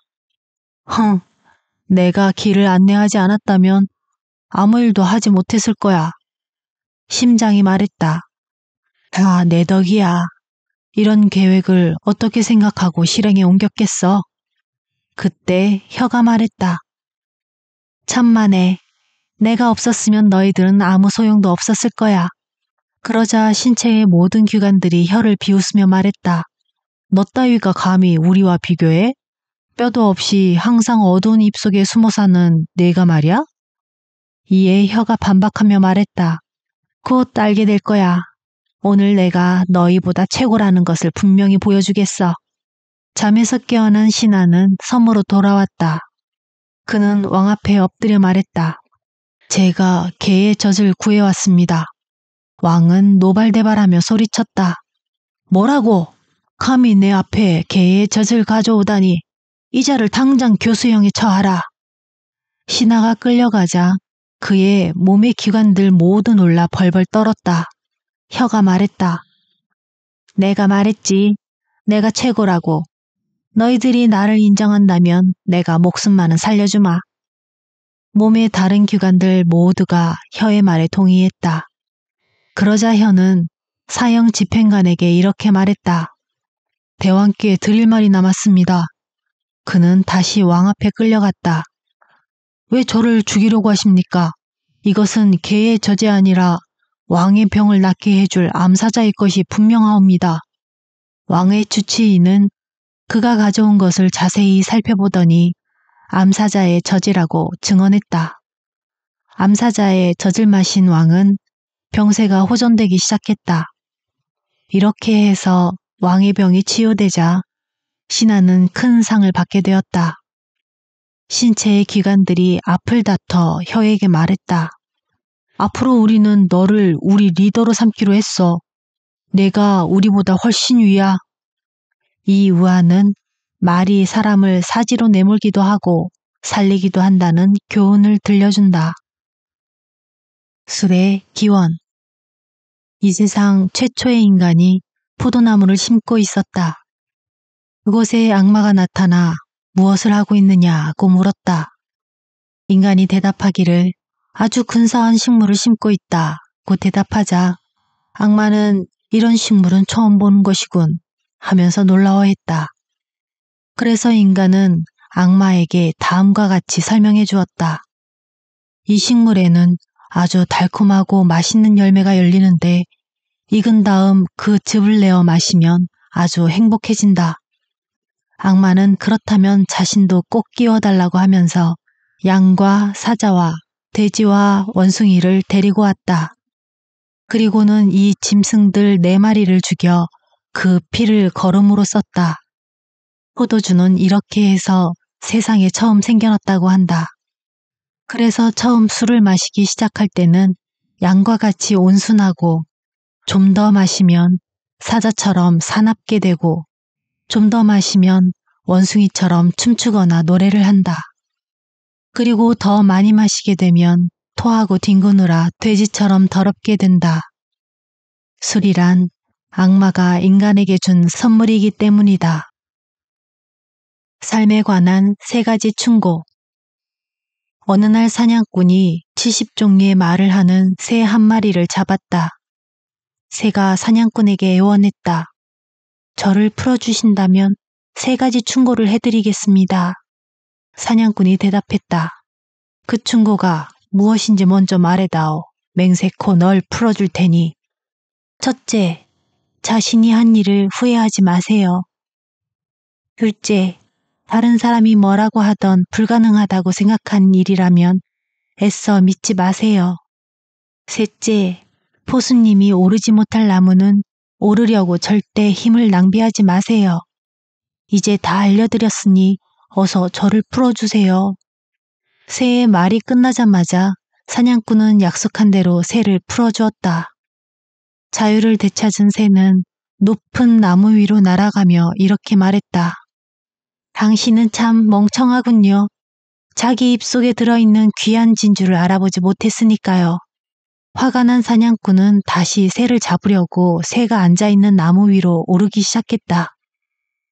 헝, 내가 길을 안내하지 않았다면 아무 일도 하지 못했을 거야. 심장이 말했다. 다내 아, 덕이야. 이런 계획을 어떻게 생각하고 실행에 옮겼겠어? 그때 혀가 말했다. 참만해 내가 없었으면 너희들은 아무 소용도 없었을 거야. 그러자 신체의 모든 기관들이 혀를 비웃으며 말했다. 너 따위가 감히 우리와 비교해? 뼈도 없이 항상 어두운 입속에 숨어 사는 내가 말이야? 이에 혀가 반박하며 말했다. 곧 알게 될 거야. 오늘 내가 너희보다 최고라는 것을 분명히 보여주겠어. 잠에서 깨어난 신하는 섬으로 돌아왔다. 그는 왕 앞에 엎드려 말했다. 제가 개의 젖을 구해왔습니다. 왕은 노발대발하며 소리쳤다. 뭐라고? 감히 내 앞에 개의 젖을 가져오다니 이자를 당장 교수형에 처하라. 신하가 끌려가자 그의 몸의 기관들 모두 놀라 벌벌 떨었다. 혀가 말했다. 내가 말했지. 내가 최고라고. 너희들이 나를 인정한다면 내가 목숨만은 살려주마. 몸의 다른 기관들 모두가 혀의 말에 동의했다. 그러자 혀는 사형 집행관에게 이렇게 말했다. 대왕께 드릴 말이 남았습니다. 그는 다시 왕 앞에 끌려갔다. 왜 저를 죽이려고 하십니까? 이것은 개의 저제 아니라 왕의 병을 낫게 해줄 암사자의 것이 분명하옵니다. 왕의 주치의는 그가 가져온 것을 자세히 살펴보더니 암사자의 저지라고 증언했다. 암사자의 젖을 마신 왕은 병세가 호전되기 시작했다. 이렇게 해서 왕의 병이 치유되자 신하는 큰 상을 받게 되었다. 신체의 기관들이 앞을 다퉈 혀에게 말했다. 앞으로 우리는 너를 우리 리더로 삼기로 했어. 내가 우리보다 훨씬 위야. 이 우아는 말이 사람을 사지로 내몰기도 하고 살리기도 한다는 교훈을 들려준다. 술의 기원. 이 세상 최초의 인간이 포도나무를 심고 있었다. 그곳에 악마가 나타나 무엇을 하고 있느냐고 물었다. 인간이 대답하기를 아주 근사한 식물을 심고 있다고 대답하자 악마는 이런 식물은 처음 보는 것이군 하면서 놀라워했다. 그래서 인간은 악마에게 다음과 같이 설명해 주었다. 이 식물에는 아주 달콤하고 맛있는 열매가 열리는데 익은 다음 그 즙을 내어 마시면 아주 행복해진다. 악마는 그렇다면 자신도 꼭 끼워달라고 하면서 양과 사자와 돼지와 원숭이를 데리고 왔다. 그리고는 이 짐승들 네 마리를 죽여 그 피를 걸음으로 썼다. 포도주는 이렇게 해서 세상에 처음 생겨났다고 한다. 그래서 처음 술을 마시기 시작할 때는 양과 같이 온순하고 좀 더 마시면 사자처럼 사납게 되고 좀더 마시면 원숭이처럼 춤추거나 노래를 한다. 그리고 더 많이 마시게 되면 토하고 뒹구느라 돼지처럼 더럽게 된다. 술이란 악마가 인간에게 준 선물이기 때문이다. 삶에 관한 세 가지 충고. 어느 날 사냥꾼이 70종류의 말을 하는 새 한 마리를 잡았다. 새가 사냥꾼에게 애원했다. 저를 풀어주신다면 세 가지 충고를 해드리겠습니다. 사냥꾼이 대답했다. 그 충고가 무엇인지 먼저 말해다오. 맹세코 널 풀어줄 테니. 첫째, 자신이 한 일을 후회하지 마세요. 둘째, 다른 사람이 뭐라고 하던 불가능하다고 생각한 일이라면 애써 믿지 마세요. 셋째, 포수님이 오르지 못할 나무는 오르려고 절대 힘을 낭비하지 마세요. 이제 다 알려드렸으니 어서 저를 풀어주세요. 새의 말이 끝나자마자 사냥꾼은 약속한 대로 새를 풀어주었다. 자유를 되찾은 새는 높은 나무 위로 날아가며 이렇게 말했다. 당신은 참 멍청하군요. 자기 입속에 들어있는 귀한 진주를 알아보지 못했으니까요. 화가 난 사냥꾼은 다시 새를 잡으려고 새가 앉아있는 나무 위로 오르기 시작했다.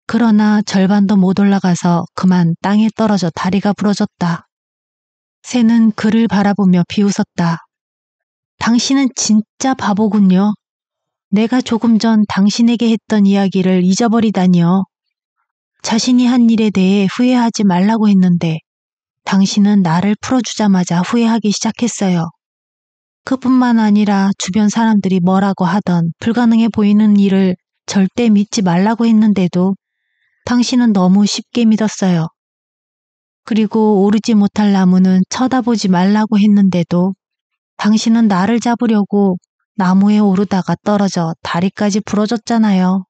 그러나 절반도 못 올라가서 그만 땅에 떨어져 다리가 부러졌다. 새는 그를 바라보며 비웃었다. 당신은 진짜 바보군요. 내가 조금 전 당신에게 했던 이야기를 잊어버리다니요. 자신이 한 일에 대해 후회하지 말라고 했는데 당신은 나를 풀어주자마자 후회하기 시작했어요. 그뿐만 아니라 주변 사람들이 뭐라고 하던 불가능해 보이는 일을 절대 믿지 말라고 했는데도 당신은 너무 쉽게 믿었어요. 그리고 오르지 못할 나무는 쳐다보지 말라고 했는데도 당신은 나를 잡으려고 나무에 오르다가 떨어져 다리까지 부러졌잖아요.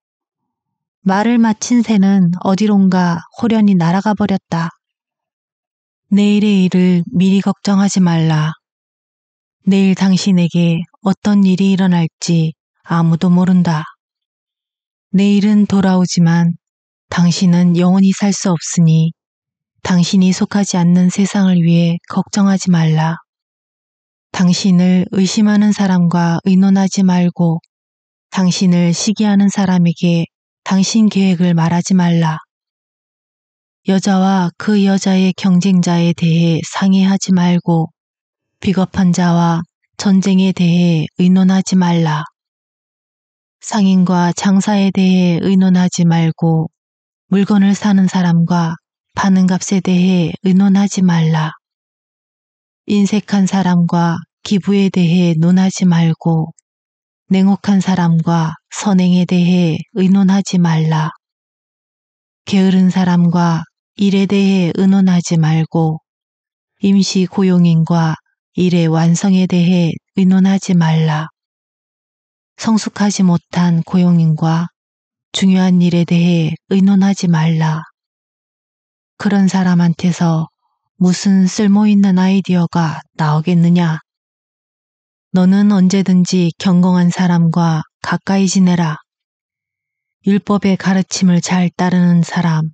말을 마친 새는 어디론가 호련히 날아가 버렸다. 내일의 일을 미리 걱정하지 말라. 내일 당신에게 어떤 일이 일어날지 아무도 모른다. 내일은 돌아오지만 당신은 영원히 살 수 없으니 당신이 속하지 않는 세상을 위해 걱정하지 말라. 당신을 의심하는 사람과 의논하지 말고 당신을 시기하는 사람에게 당신 계획을 말하지 말라. 여자와 그 여자의 경쟁자에 대해 상의하지 말고 비겁한 자와 전쟁에 대해 의논하지 말라. 상인과 장사에 대해 의논하지 말고 물건을 사는 사람과 파는 값에 대해 의논하지 말라. 인색한 사람과 기부에 대해 논하지 말고 냉혹한 사람과 선행에 대해 의논하지 말라. 게으른 사람과 일에 대해 의논하지 말고 임시 고용인과 일의 완성에 대해 의논하지 말라. 성숙하지 못한 고용인과 중요한 일에 대해 의논하지 말라. 그런 사람한테서 무슨 쓸모 있는 아이디어가 나오겠느냐? 너는 언제든지 경건한 사람과 가까이 지내라. 율법의 가르침을 잘 따르는 사람,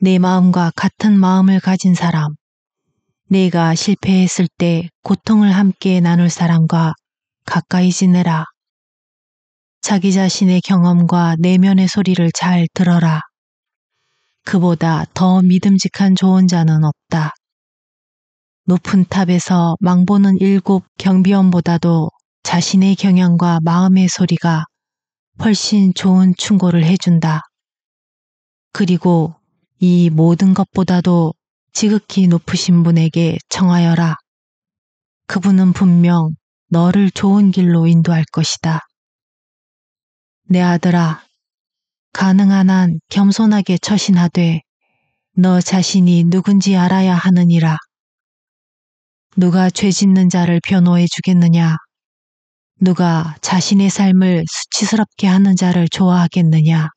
내 마음과 같은 마음을 가진 사람, 내가 실패했을 때 고통을 함께 나눌 사람과 가까이 지내라. 자기 자신의 경험과 내면의 소리를 잘 들어라. 그보다 더 믿음직한 조언자는 없다. 높은 탑에서 망보는 일곱 경비원보다도 자신의 경향과 마음의 소리가 훨씬 좋은 충고를 해준다. 그리고 이 모든 것보다도 지극히 높으신 분에게 청하여라. 그분은 분명 너를 좋은 길로 인도할 것이다. 내 아들아, 가능한 한 겸손하게 처신하되 너 자신이 누군지 알아야 하느니라. 누가 죄 짓는 자를 변호해 주겠느냐? 누가 자신의 삶을 수치스럽게 하는 자를 좋아하겠느냐?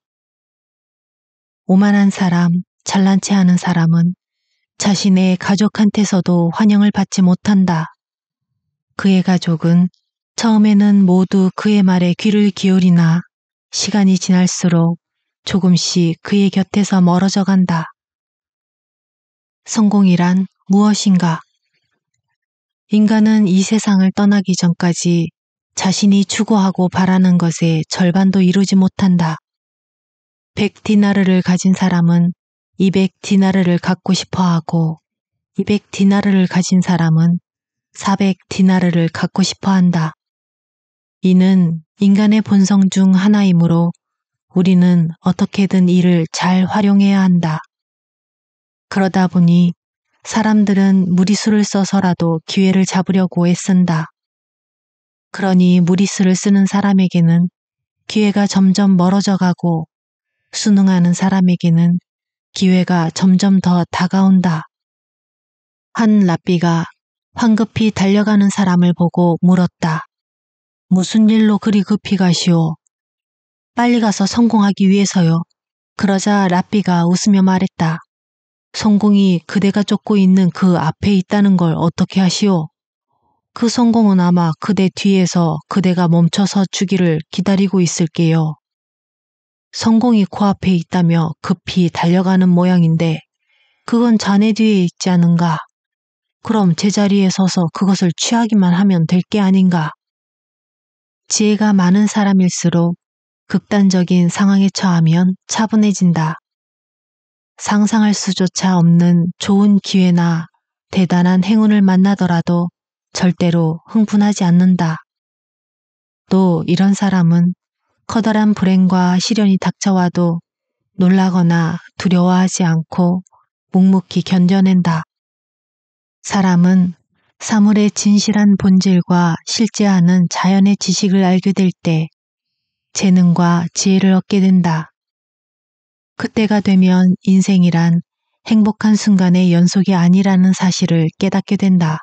오만한 사람, 잘난 체 하는 사람은 자신의 가족한테서도 환영을 받지 못한다. 그의 가족은 처음에는 모두 그의 말에 귀를 기울이나 시간이 지날수록 조금씩 그의 곁에서 멀어져 간다. 성공이란 무엇인가? 인간은 이 세상을 떠나기 전까지 자신이 추구하고 바라는 것의 절반도 이루지 못한다. 백디나르를 가진 사람은 200 디나르를 갖고 싶어 하고 200 디나르를 가진 사람은 400 디나르를 갖고 싶어 한다. 이는 인간의 본성 중 하나이므로 우리는 어떻게든 이를 잘 활용해야 한다. 그러다 보니 사람들은 무리수를 써서라도 기회를 잡으려고 애쓴다. 그러니 무리수를 쓰는 사람에게는 기회가 점점 멀어져 가고 수능하는 사람에게는 기회가 점점 더 다가온다. 한랍비가 황급히 달려가는 사람을 보고 물었다. 무슨 일로 그리 급히 가시오? 빨리 가서 성공하기 위해서요. 그러자 랍비가 웃으며 말했다. 성공이 그대가 쫓고 있는 그 앞에 있다는 걸 어떻게 하시오? 그 성공은 아마 그대 뒤에서 그대가 멈춰서 주기를 기다리고 있을게요. 성공이 코앞에 있다며 급히 달려가는 모양인데 그건 자네 뒤에 있지 않은가? 그럼 제자리에 서서 그것을 취하기만 하면 될 게 아닌가? 지혜가 많은 사람일수록 극단적인 상황에 처하면 차분해진다. 상상할 수조차 없는 좋은 기회나 대단한 행운을 만나더라도 절대로 흥분하지 않는다. 또 이런 사람은 커다란 불행과 시련이 닥쳐와도 놀라거나 두려워하지 않고 묵묵히 견뎌낸다. 사람은 사물의 진실한 본질과 실제하는 자연의 지식을 알게 될 때 재능과 지혜를 얻게 된다. 그때가 되면 인생이란 행복한 순간의 연속이 아니라는 사실을 깨닫게 된다.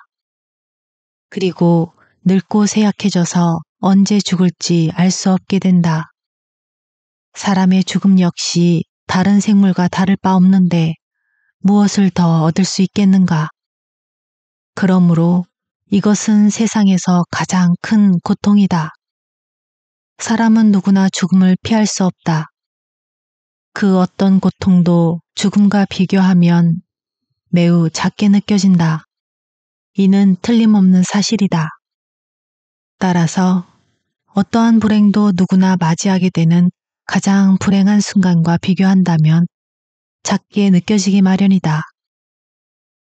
그리고 늙고 쇠약해져서 언제 죽을지 알 수 없게 된다. 사람의 죽음 역시 다른 생물과 다를 바 없는데 무엇을 더 얻을 수 있겠는가? 그러므로 이것은 세상에서 가장 큰 고통이다. 사람은 누구나 죽음을 피할 수 없다. 그 어떤 고통도 죽음과 비교하면 매우 작게 느껴진다. 이는 틀림없는 사실이다. 따라서 어떠한 불행도 누구나 맞이하게 되는 가장 불행한 순간과 비교한다면 작게 느껴지기 마련이다.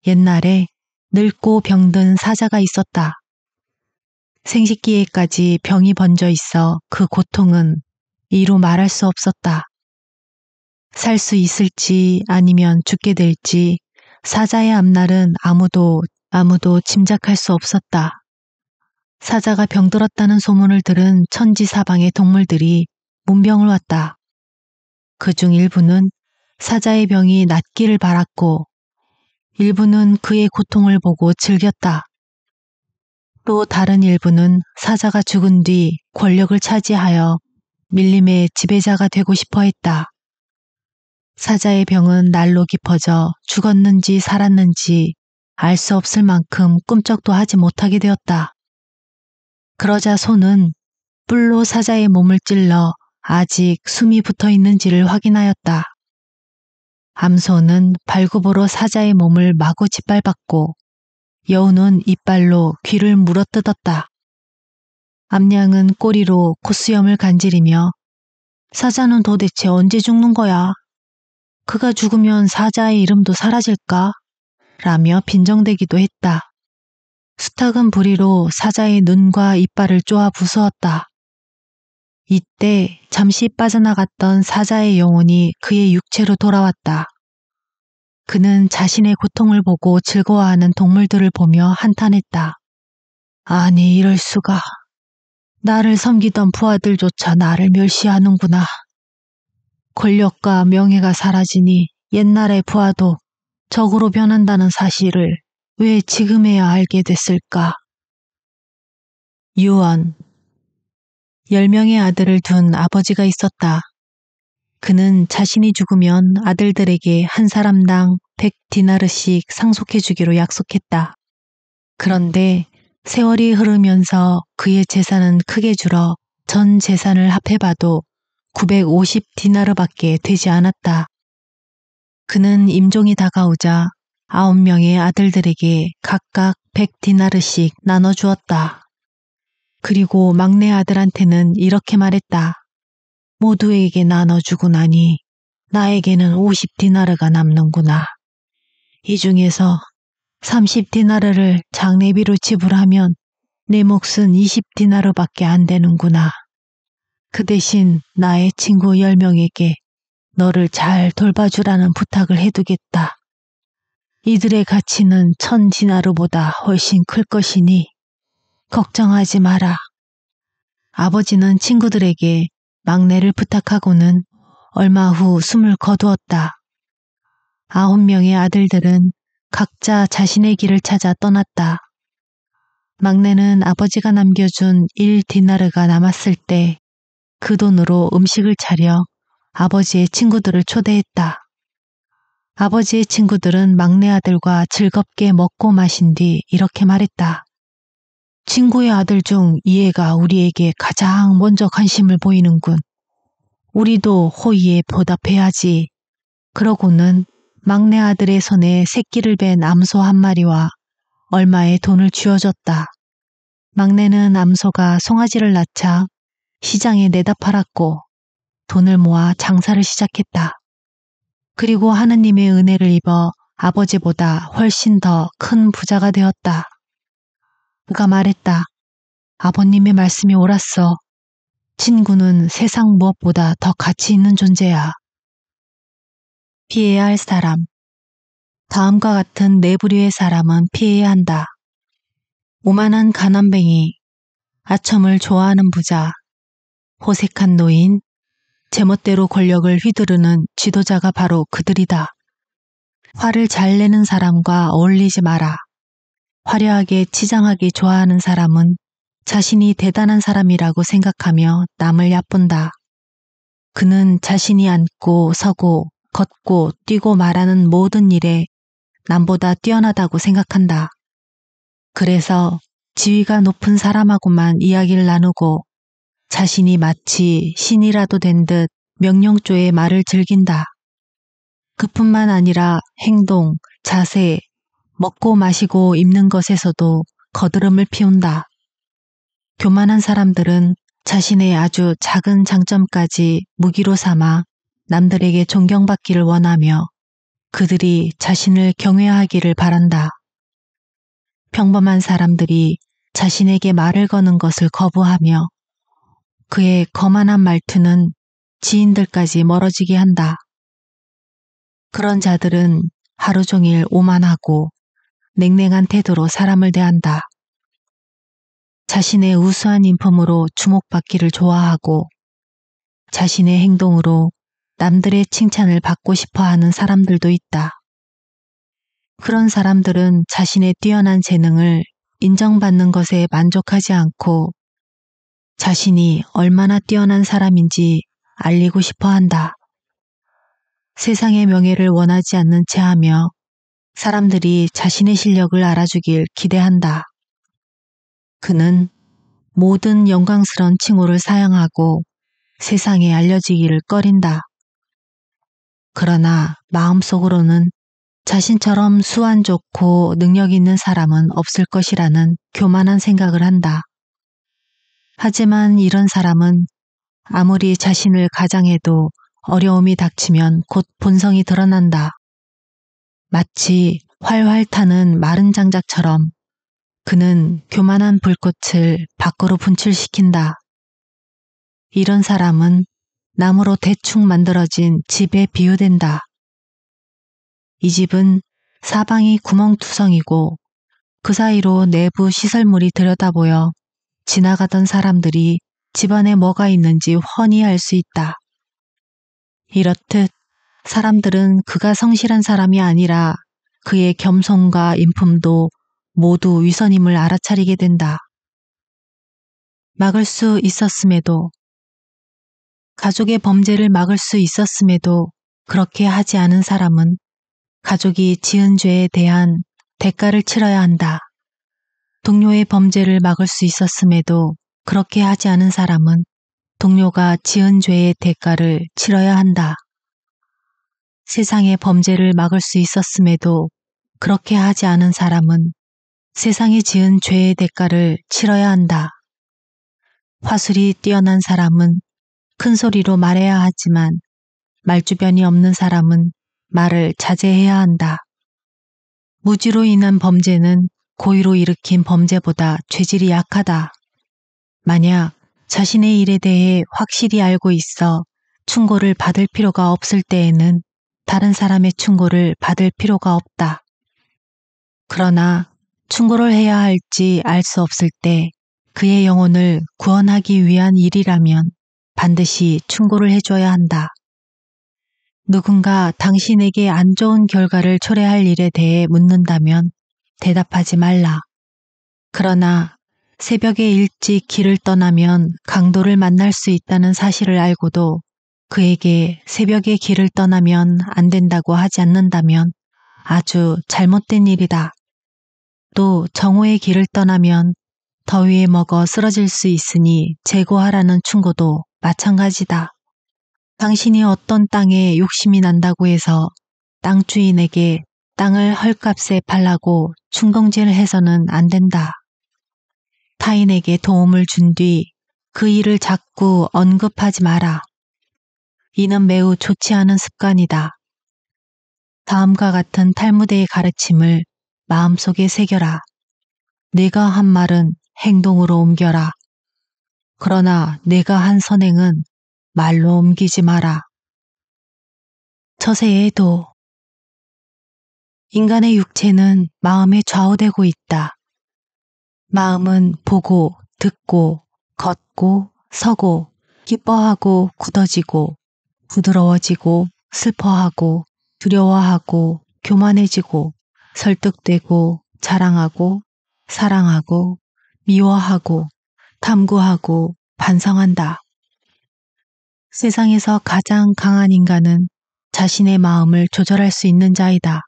옛날에 늙고 병든 사자가 있었다. 생식기에까지 병이 번져 있어 그 고통은 이루 말할 수 없었다. 살 수 있을지 아니면 죽게 될지 사자의 앞날은 아무도 아무도 짐작할 수 없었다. 사자가 병들었다는 소문을 들은 천지 사방의 동물들이 문병을 왔다. 그 중 일부는 사자의 병이 낫기를 바랐고 일부는 그의 고통을 보고 즐겼다. 또 다른 일부는 사자가 죽은 뒤 권력을 차지하여 밀림의 지배자가 되고 싶어 했다. 사자의 병은 날로 깊어져 죽었는지 살았는지 알 수 없을 만큼 꿈쩍도 하지 못하게 되었다. 그러자 소는 뿔로 사자의 몸을 찔러 아직 숨이 붙어 있는지를 확인하였다. 암소는 발굽으로 사자의 몸을 마구 짓밟았고 여우는 이빨로 귀를 물어뜯었다. 암양은 꼬리로 콧수염을 간지리며 사자는 도대체 언제 죽는 거야? 그가 죽으면 사자의 이름도 사라질까? 라며 빈정대기도 했다. 수탉은 부리로 사자의 눈과 이빨을 쪼아 부수었다. 이때 잠시 빠져나갔던 사자의 영혼이 그의 육체로 돌아왔다. 그는 자신의 고통을 보고 즐거워하는 동물들을 보며 한탄했다. 아니, 이럴 수가. 나를 섬기던 부하들조차 나를 멸시하는구나. 권력과 명예가 사라지니 옛날의 부하도 적으로 변한다는 사실을 왜 지금에야 알게 됐을까? 유언. 열명의 아들을 둔 아버지가 있었다. 그는 자신이 죽으면 아들들에게 한 사람당 100디나르씩 상속해 주기로 약속했다. 그런데 세월이 흐르면서 그의 재산은 크게 줄어 전 재산을 합해봐도 950디나르밖에 되지 않았다. 그는 임종이 다가오자 아홉 명의 아들들에게 각각 백디나르씩 나눠주었다. 그리고 막내 아들한테는 이렇게 말했다. 모두에게 나눠주고 나니 나에게는 50디나르가 남는구나. 이 중에서 30디나르를 장례비로 지불하면 내 몫은 20디나르밖에 안 되는구나. 그 대신 나의 친구 10명에게 너를 잘 돌봐주라는 부탁을 해두겠다. 이들의 가치는 천 디나르보다 훨씬 클 것이니 걱정하지 마라. 아버지는 친구들에게 막내를 부탁하고는 얼마 후 숨을 거두었다. 아홉 명의 아들들은 각자 자신의 길을 찾아 떠났다. 막내는 아버지가 남겨준 1디나르가 남았을 때 그 돈으로 음식을 차려 아버지의 친구들을 초대했다. 아버지의 친구들은 막내 아들과 즐겁게 먹고 마신 뒤 이렇게 말했다. 친구의 아들 중 이해가 우리에게 가장 먼저 관심을 보이는군. 우리도 호의에 보답해야지. 그러고는 막내 아들의 손에 새끼를 뺀 암소 한 마리와 얼마의 돈을 쥐어줬다. 막내는 암소가 송아지를 낳자 시장에 내다 팔았고 돈을 모아 장사를 시작했다. 그리고 하느님의 은혜를 입어 아버지보다 훨씬 더 큰 부자가 되었다. 그가 말했다. 아버님의 말씀이 옳았어. 친구는 세상 무엇보다 더 가치 있는 존재야. 피해야 할 사람. 다음과 같은 네 부류의 사람은 피해야 한다. 오만한 가난뱅이, 아첨을 좋아하는 부자, 호색한 노인, 제멋대로 권력을 휘두르는 지도자가 바로 그들이다. 화를 잘 내는 사람과 어울리지 마라. 화려하게 치장하기 좋아하는 사람은 자신이 대단한 사람이라고 생각하며 남을 얕본다. 그는 자신이 앉고 서고 걷고 뛰고 말하는 모든 일에 남보다 뛰어나다고 생각한다. 그래서 지위가 높은 사람하고만 이야기를 나누고 자신이 마치 신이라도 된 듯 명령조의 말을 즐긴다. 그뿐만 아니라 행동, 자세, 먹고 마시고 입는 것에서도 거드름을 피운다. 교만한 사람들은 자신의 아주 작은 장점까지 무기로 삼아 남들에게 존경받기를 원하며 그들이 자신을 경외하기를 바란다. 평범한 사람들이 자신에게 말을 거는 것을 거부하며 그의 거만한 말투는 지인들까지 멀어지게 한다. 그런 자들은 하루 종일 오만하고 냉랭한 태도로 사람을 대한다. 자신의 우수한 인품으로 주목받기를 좋아하고 자신의 행동으로 남들의 칭찬을 받고 싶어 하는 사람들도 있다. 그런 사람들은 자신의 뛰어난 재능을 인정받는 것에 만족하지 않고 자신이 얼마나 뛰어난 사람인지 알리고 싶어 한다. 세상의 명예를 원하지 않는 채 하며 사람들이 자신의 실력을 알아주길 기대한다. 그는 모든 영광스러운 칭호를 사용하고 세상에 알려지기를 꺼린다. 그러나 마음속으로는 자신처럼 수완 좋고 능력 있는 사람은 없을 것이라는 교만한 생각을 한다. 하지만 이런 사람은 아무리 자신을 가장해도 어려움이 닥치면 곧 본성이 드러난다. 마치 활활 타는 마른 장작처럼 그는 교만한 불꽃을 밖으로 분출시킨다. 이런 사람은 나무로 대충 만들어진 집에 비유된다. 이 집은 사방이 구멍투성이고 그 사이로 내부 시설물이 들여다보여 지나가던 사람들이 집안에 뭐가 있는지 훤히 알 수 있다. 이렇듯 사람들은 그가 성실한 사람이 아니라 그의 겸손과 인품도 모두 위선임을 알아차리게 된다. 막을 수 있었음에도 가족의 범죄를 막을 수 있었음에도 그렇게 하지 않은 사람은 가족이 지은 죄에 대한 대가를 치러야 한다. 동료의 범죄를 막을 수 있었음에도 그렇게 하지 않은 사람은 동료가 지은 죄의 대가를 치러야 한다. 세상의 범죄를 막을 수 있었음에도 그렇게 하지 않은 사람은 세상이 지은 죄의 대가를 치러야 한다. 화술이 뛰어난 사람은 큰 소리로 말해야 하지만 말주변이 없는 사람은 말을 자제해야 한다. 무지로 인한 범죄는 고의로 일으킨 범죄보다 죄질이 약하다. 만약 자신의 일에 대해 확실히 알고 있어 충고를 받을 필요가 없을 때에는 다른 사람의 충고를 받을 필요가 없다. 그러나 충고를 해야 할지 알 수 없을 때 그의 영혼을 구원하기 위한 일이라면 반드시 충고를 해줘야 한다. 누군가 당신에게 안 좋은 결과를 초래할 일에 대해 묻는다면 대답하지 말라. 그러나 새벽에 일찍 길을 떠나면 강도를 만날 수 있다는 사실을 알고도 그에게 새벽에 길을 떠나면 안 된다고 하지 않는다면 아주 잘못된 일이다. 또 정오의 길을 떠나면 더위에 먹어 쓰러질 수 있으니 재고하라는 충고도 마찬가지다. 당신이 어떤 땅에 욕심이 난다고 해서 땅 주인에게 땅을 헐값에 팔라고 충동질을 해서는 안 된다. 타인에게 도움을 준 뒤 그 일을 자꾸 언급하지 마라. 이는 매우 좋지 않은 습관이다. 다음과 같은 탈무대의 가르침을 마음속에 새겨라. 내가 한 말은 행동으로 옮겨라. 그러나 내가 한 선행은 말로 옮기지 마라. 처세에도 인간의 육체는 마음에 좌우되고 있다. 마음은 보고, 듣고, 걷고, 서고, 기뻐하고, 굳어지고, 부드러워지고, 슬퍼하고, 두려워하고, 교만해지고, 설득되고, 자랑하고, 사랑하고, 미워하고, 탐구하고, 반성한다. 세상에서 가장 강한 인간은 자신의 마음을 조절할 수 있는 자이다.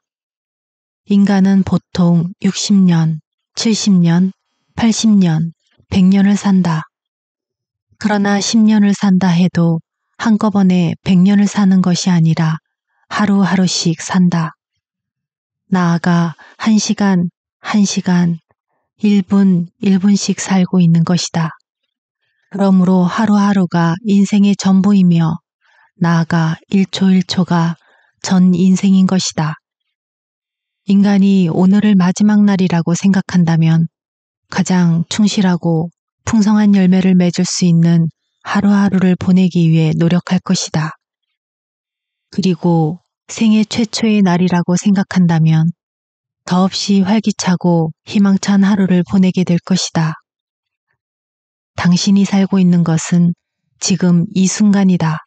인간은 보통 60년, 70년, 80년, 100년을 산다. 그러나 10년을 산다 해도 한꺼번에 100년을 사는 것이 아니라 하루하루씩 산다. 나아가 1시간, 1시간, 1분, 1분씩 살고 있는 것이다. 그러므로 하루하루가 인생의 전부이며 나아가 1초 1초가 전 인생인 것이다. 인간이 오늘을 마지막 날이라고 생각한다면 가장 충실하고 풍성한 열매를 맺을 수 있는 하루하루를 보내기 위해 노력할 것이다. 그리고 생애 최초의 날이라고 생각한다면 더없이 활기차고 희망찬 하루를 보내게 될 것이다. 당신이 살고 있는 것은 지금 이 순간이다.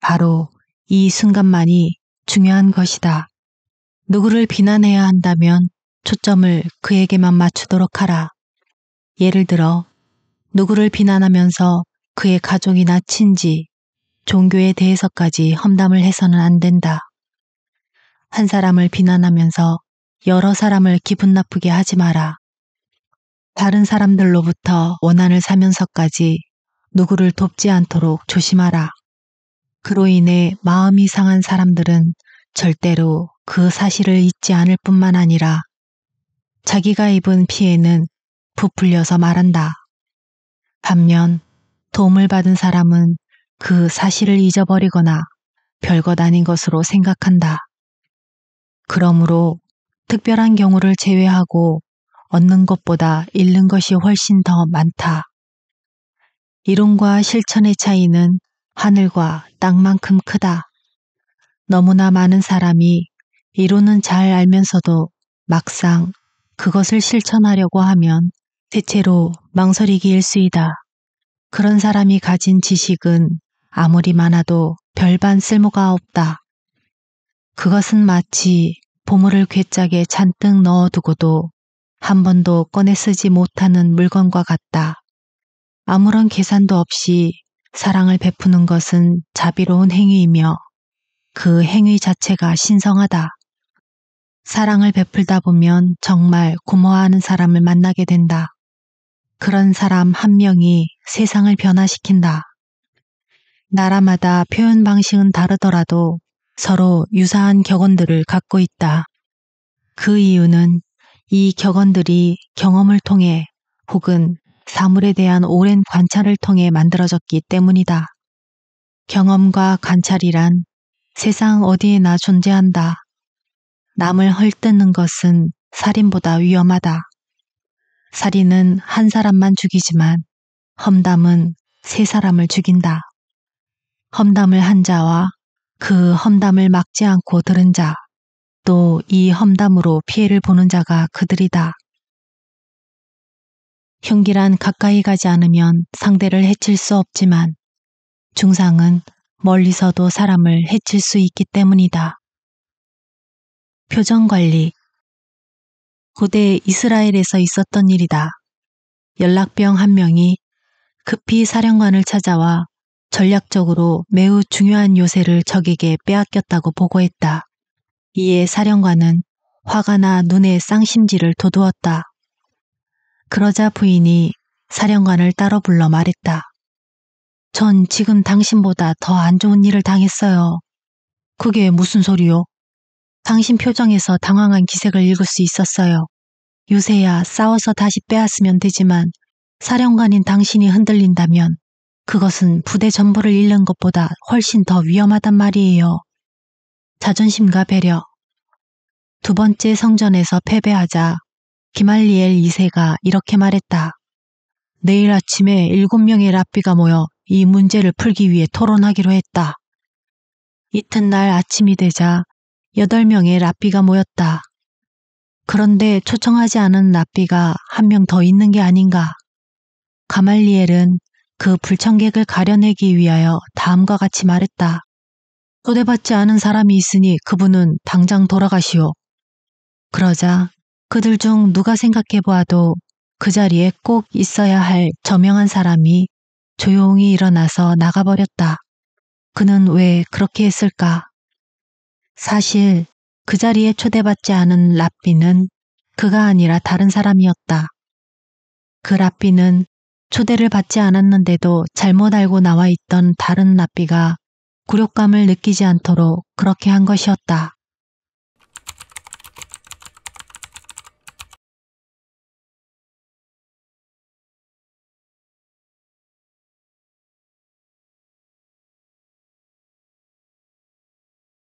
바로 이 순간만이 중요한 것이다. 누구를 비난해야 한다면 초점을 그에게만 맞추도록 하라. 예를 들어, 누구를 비난하면서 그의 가족이나 친지, 종교에 대해서까지 험담을 해서는 안 된다. 한 사람을 비난하면서 여러 사람을 기분 나쁘게 하지 마라. 다른 사람들로부터 원한을 사면서까지 누구를 돕지 않도록 조심하라. 그로 인해 마음이 상한 사람들은 절대로 그 사실을 잊지 않을 뿐만 아니라 자기가 입은 피해는 부풀려서 말한다. 반면 도움을 받은 사람은 그 사실을 잊어버리거나 별것 아닌 것으로 생각한다. 그러므로 특별한 경우를 제외하고 얻는 것보다 잃는 것이 훨씬 더 많다. 이론과 실천의 차이는 하늘과 땅만큼 크다. 너무나 많은 사람이 이론은 잘 알면서도 막상 그것을 실천하려고 하면 대체로 망설이기일 수이다. 그런 사람이 가진 지식은 아무리 많아도 별반 쓸모가 없다. 그것은 마치 보물을 괴짜게 잔뜩 넣어두고도 한 번도 꺼내 쓰지 못하는 물건과 같다. 아무런 계산도 없이 사랑을 베푸는 것은 자비로운 행위이며 그 행위 자체가 신성하다. 사랑을 베풀다 보면 정말 고마워하는 사람을 만나게 된다. 그런 사람 한 명이 세상을 변화시킨다. 나라마다 표현 방식은 다르더라도 서로 유사한 격언들을 갖고 있다. 그 이유는 이 격언들이 경험을 통해 혹은 사물에 대한 오랜 관찰을 통해 만들어졌기 때문이다. 경험과 관찰이란 세상 어디에나 존재한다. 남을 헐뜯는 것은 살인보다 위험하다. 살인은 한 사람만 죽이지만 험담은 세 사람을 죽인다. 험담을 한 자와 그 험담을 막지 않고 들은 자, 또 이 험담으로 피해를 보는 자가 그들이다. 흉기란 가까이 가지 않으면 상대를 해칠 수 없지만 중상은 멀리서도 사람을 해칠 수 있기 때문이다. 표정 관리. 고대 이스라엘에서 있었던 일이다. 연락병 한 명이 급히 사령관을 찾아와 전략적으로 매우 중요한 요새를 적에게 빼앗겼다고 보고했다. 이에 사령관은 화가 나 눈에 쌍심지를 돋두었다 그러자 부인이 사령관을 따로 불러 말했다. 전 지금 당신보다 더 안 좋은 일을 당했어요. 그게 무슨 소리요? 당신 표정에서 당황한 기색을 읽을 수 있었어요. 요새야 싸워서 다시 빼앗으면 되지만 사령관인 당신이 흔들린다면 그것은 부대 전부를 잃는 것보다 훨씬 더 위험하단 말이에요. 자존심과 배려. 두 번째 성전에서 패배하자 기말리엘 2세가 이렇게 말했다. 내일 아침에 7명의 랍비가 모여 이 문제를 풀기 위해 토론하기로 했다. 이튿날 아침이 되자 여덟 명의 랍비가 모였다. 그런데 초청하지 않은 랍비가 한 명 더 있는 게 아닌가. 가말리엘은 그 불청객을 가려내기 위하여 다음과 같이 말했다. 초대받지 않은 사람이 있으니 그분은 당장 돌아가시오. 그러자 그들 중 누가 생각해 보아도 그 자리에 꼭 있어야 할 저명한 사람이 조용히 일어나서 나가버렸다. 그는 왜 그렇게 했을까? 사실 그 자리에 초대받지 않은 랍비는 그가 아니라 다른 사람이었다. 그 랍비는 초대를 받지 않았는데도 잘못 알고 나와 있던 다른 랍비가 굴욕감을 느끼지 않도록 그렇게 한 것이었다.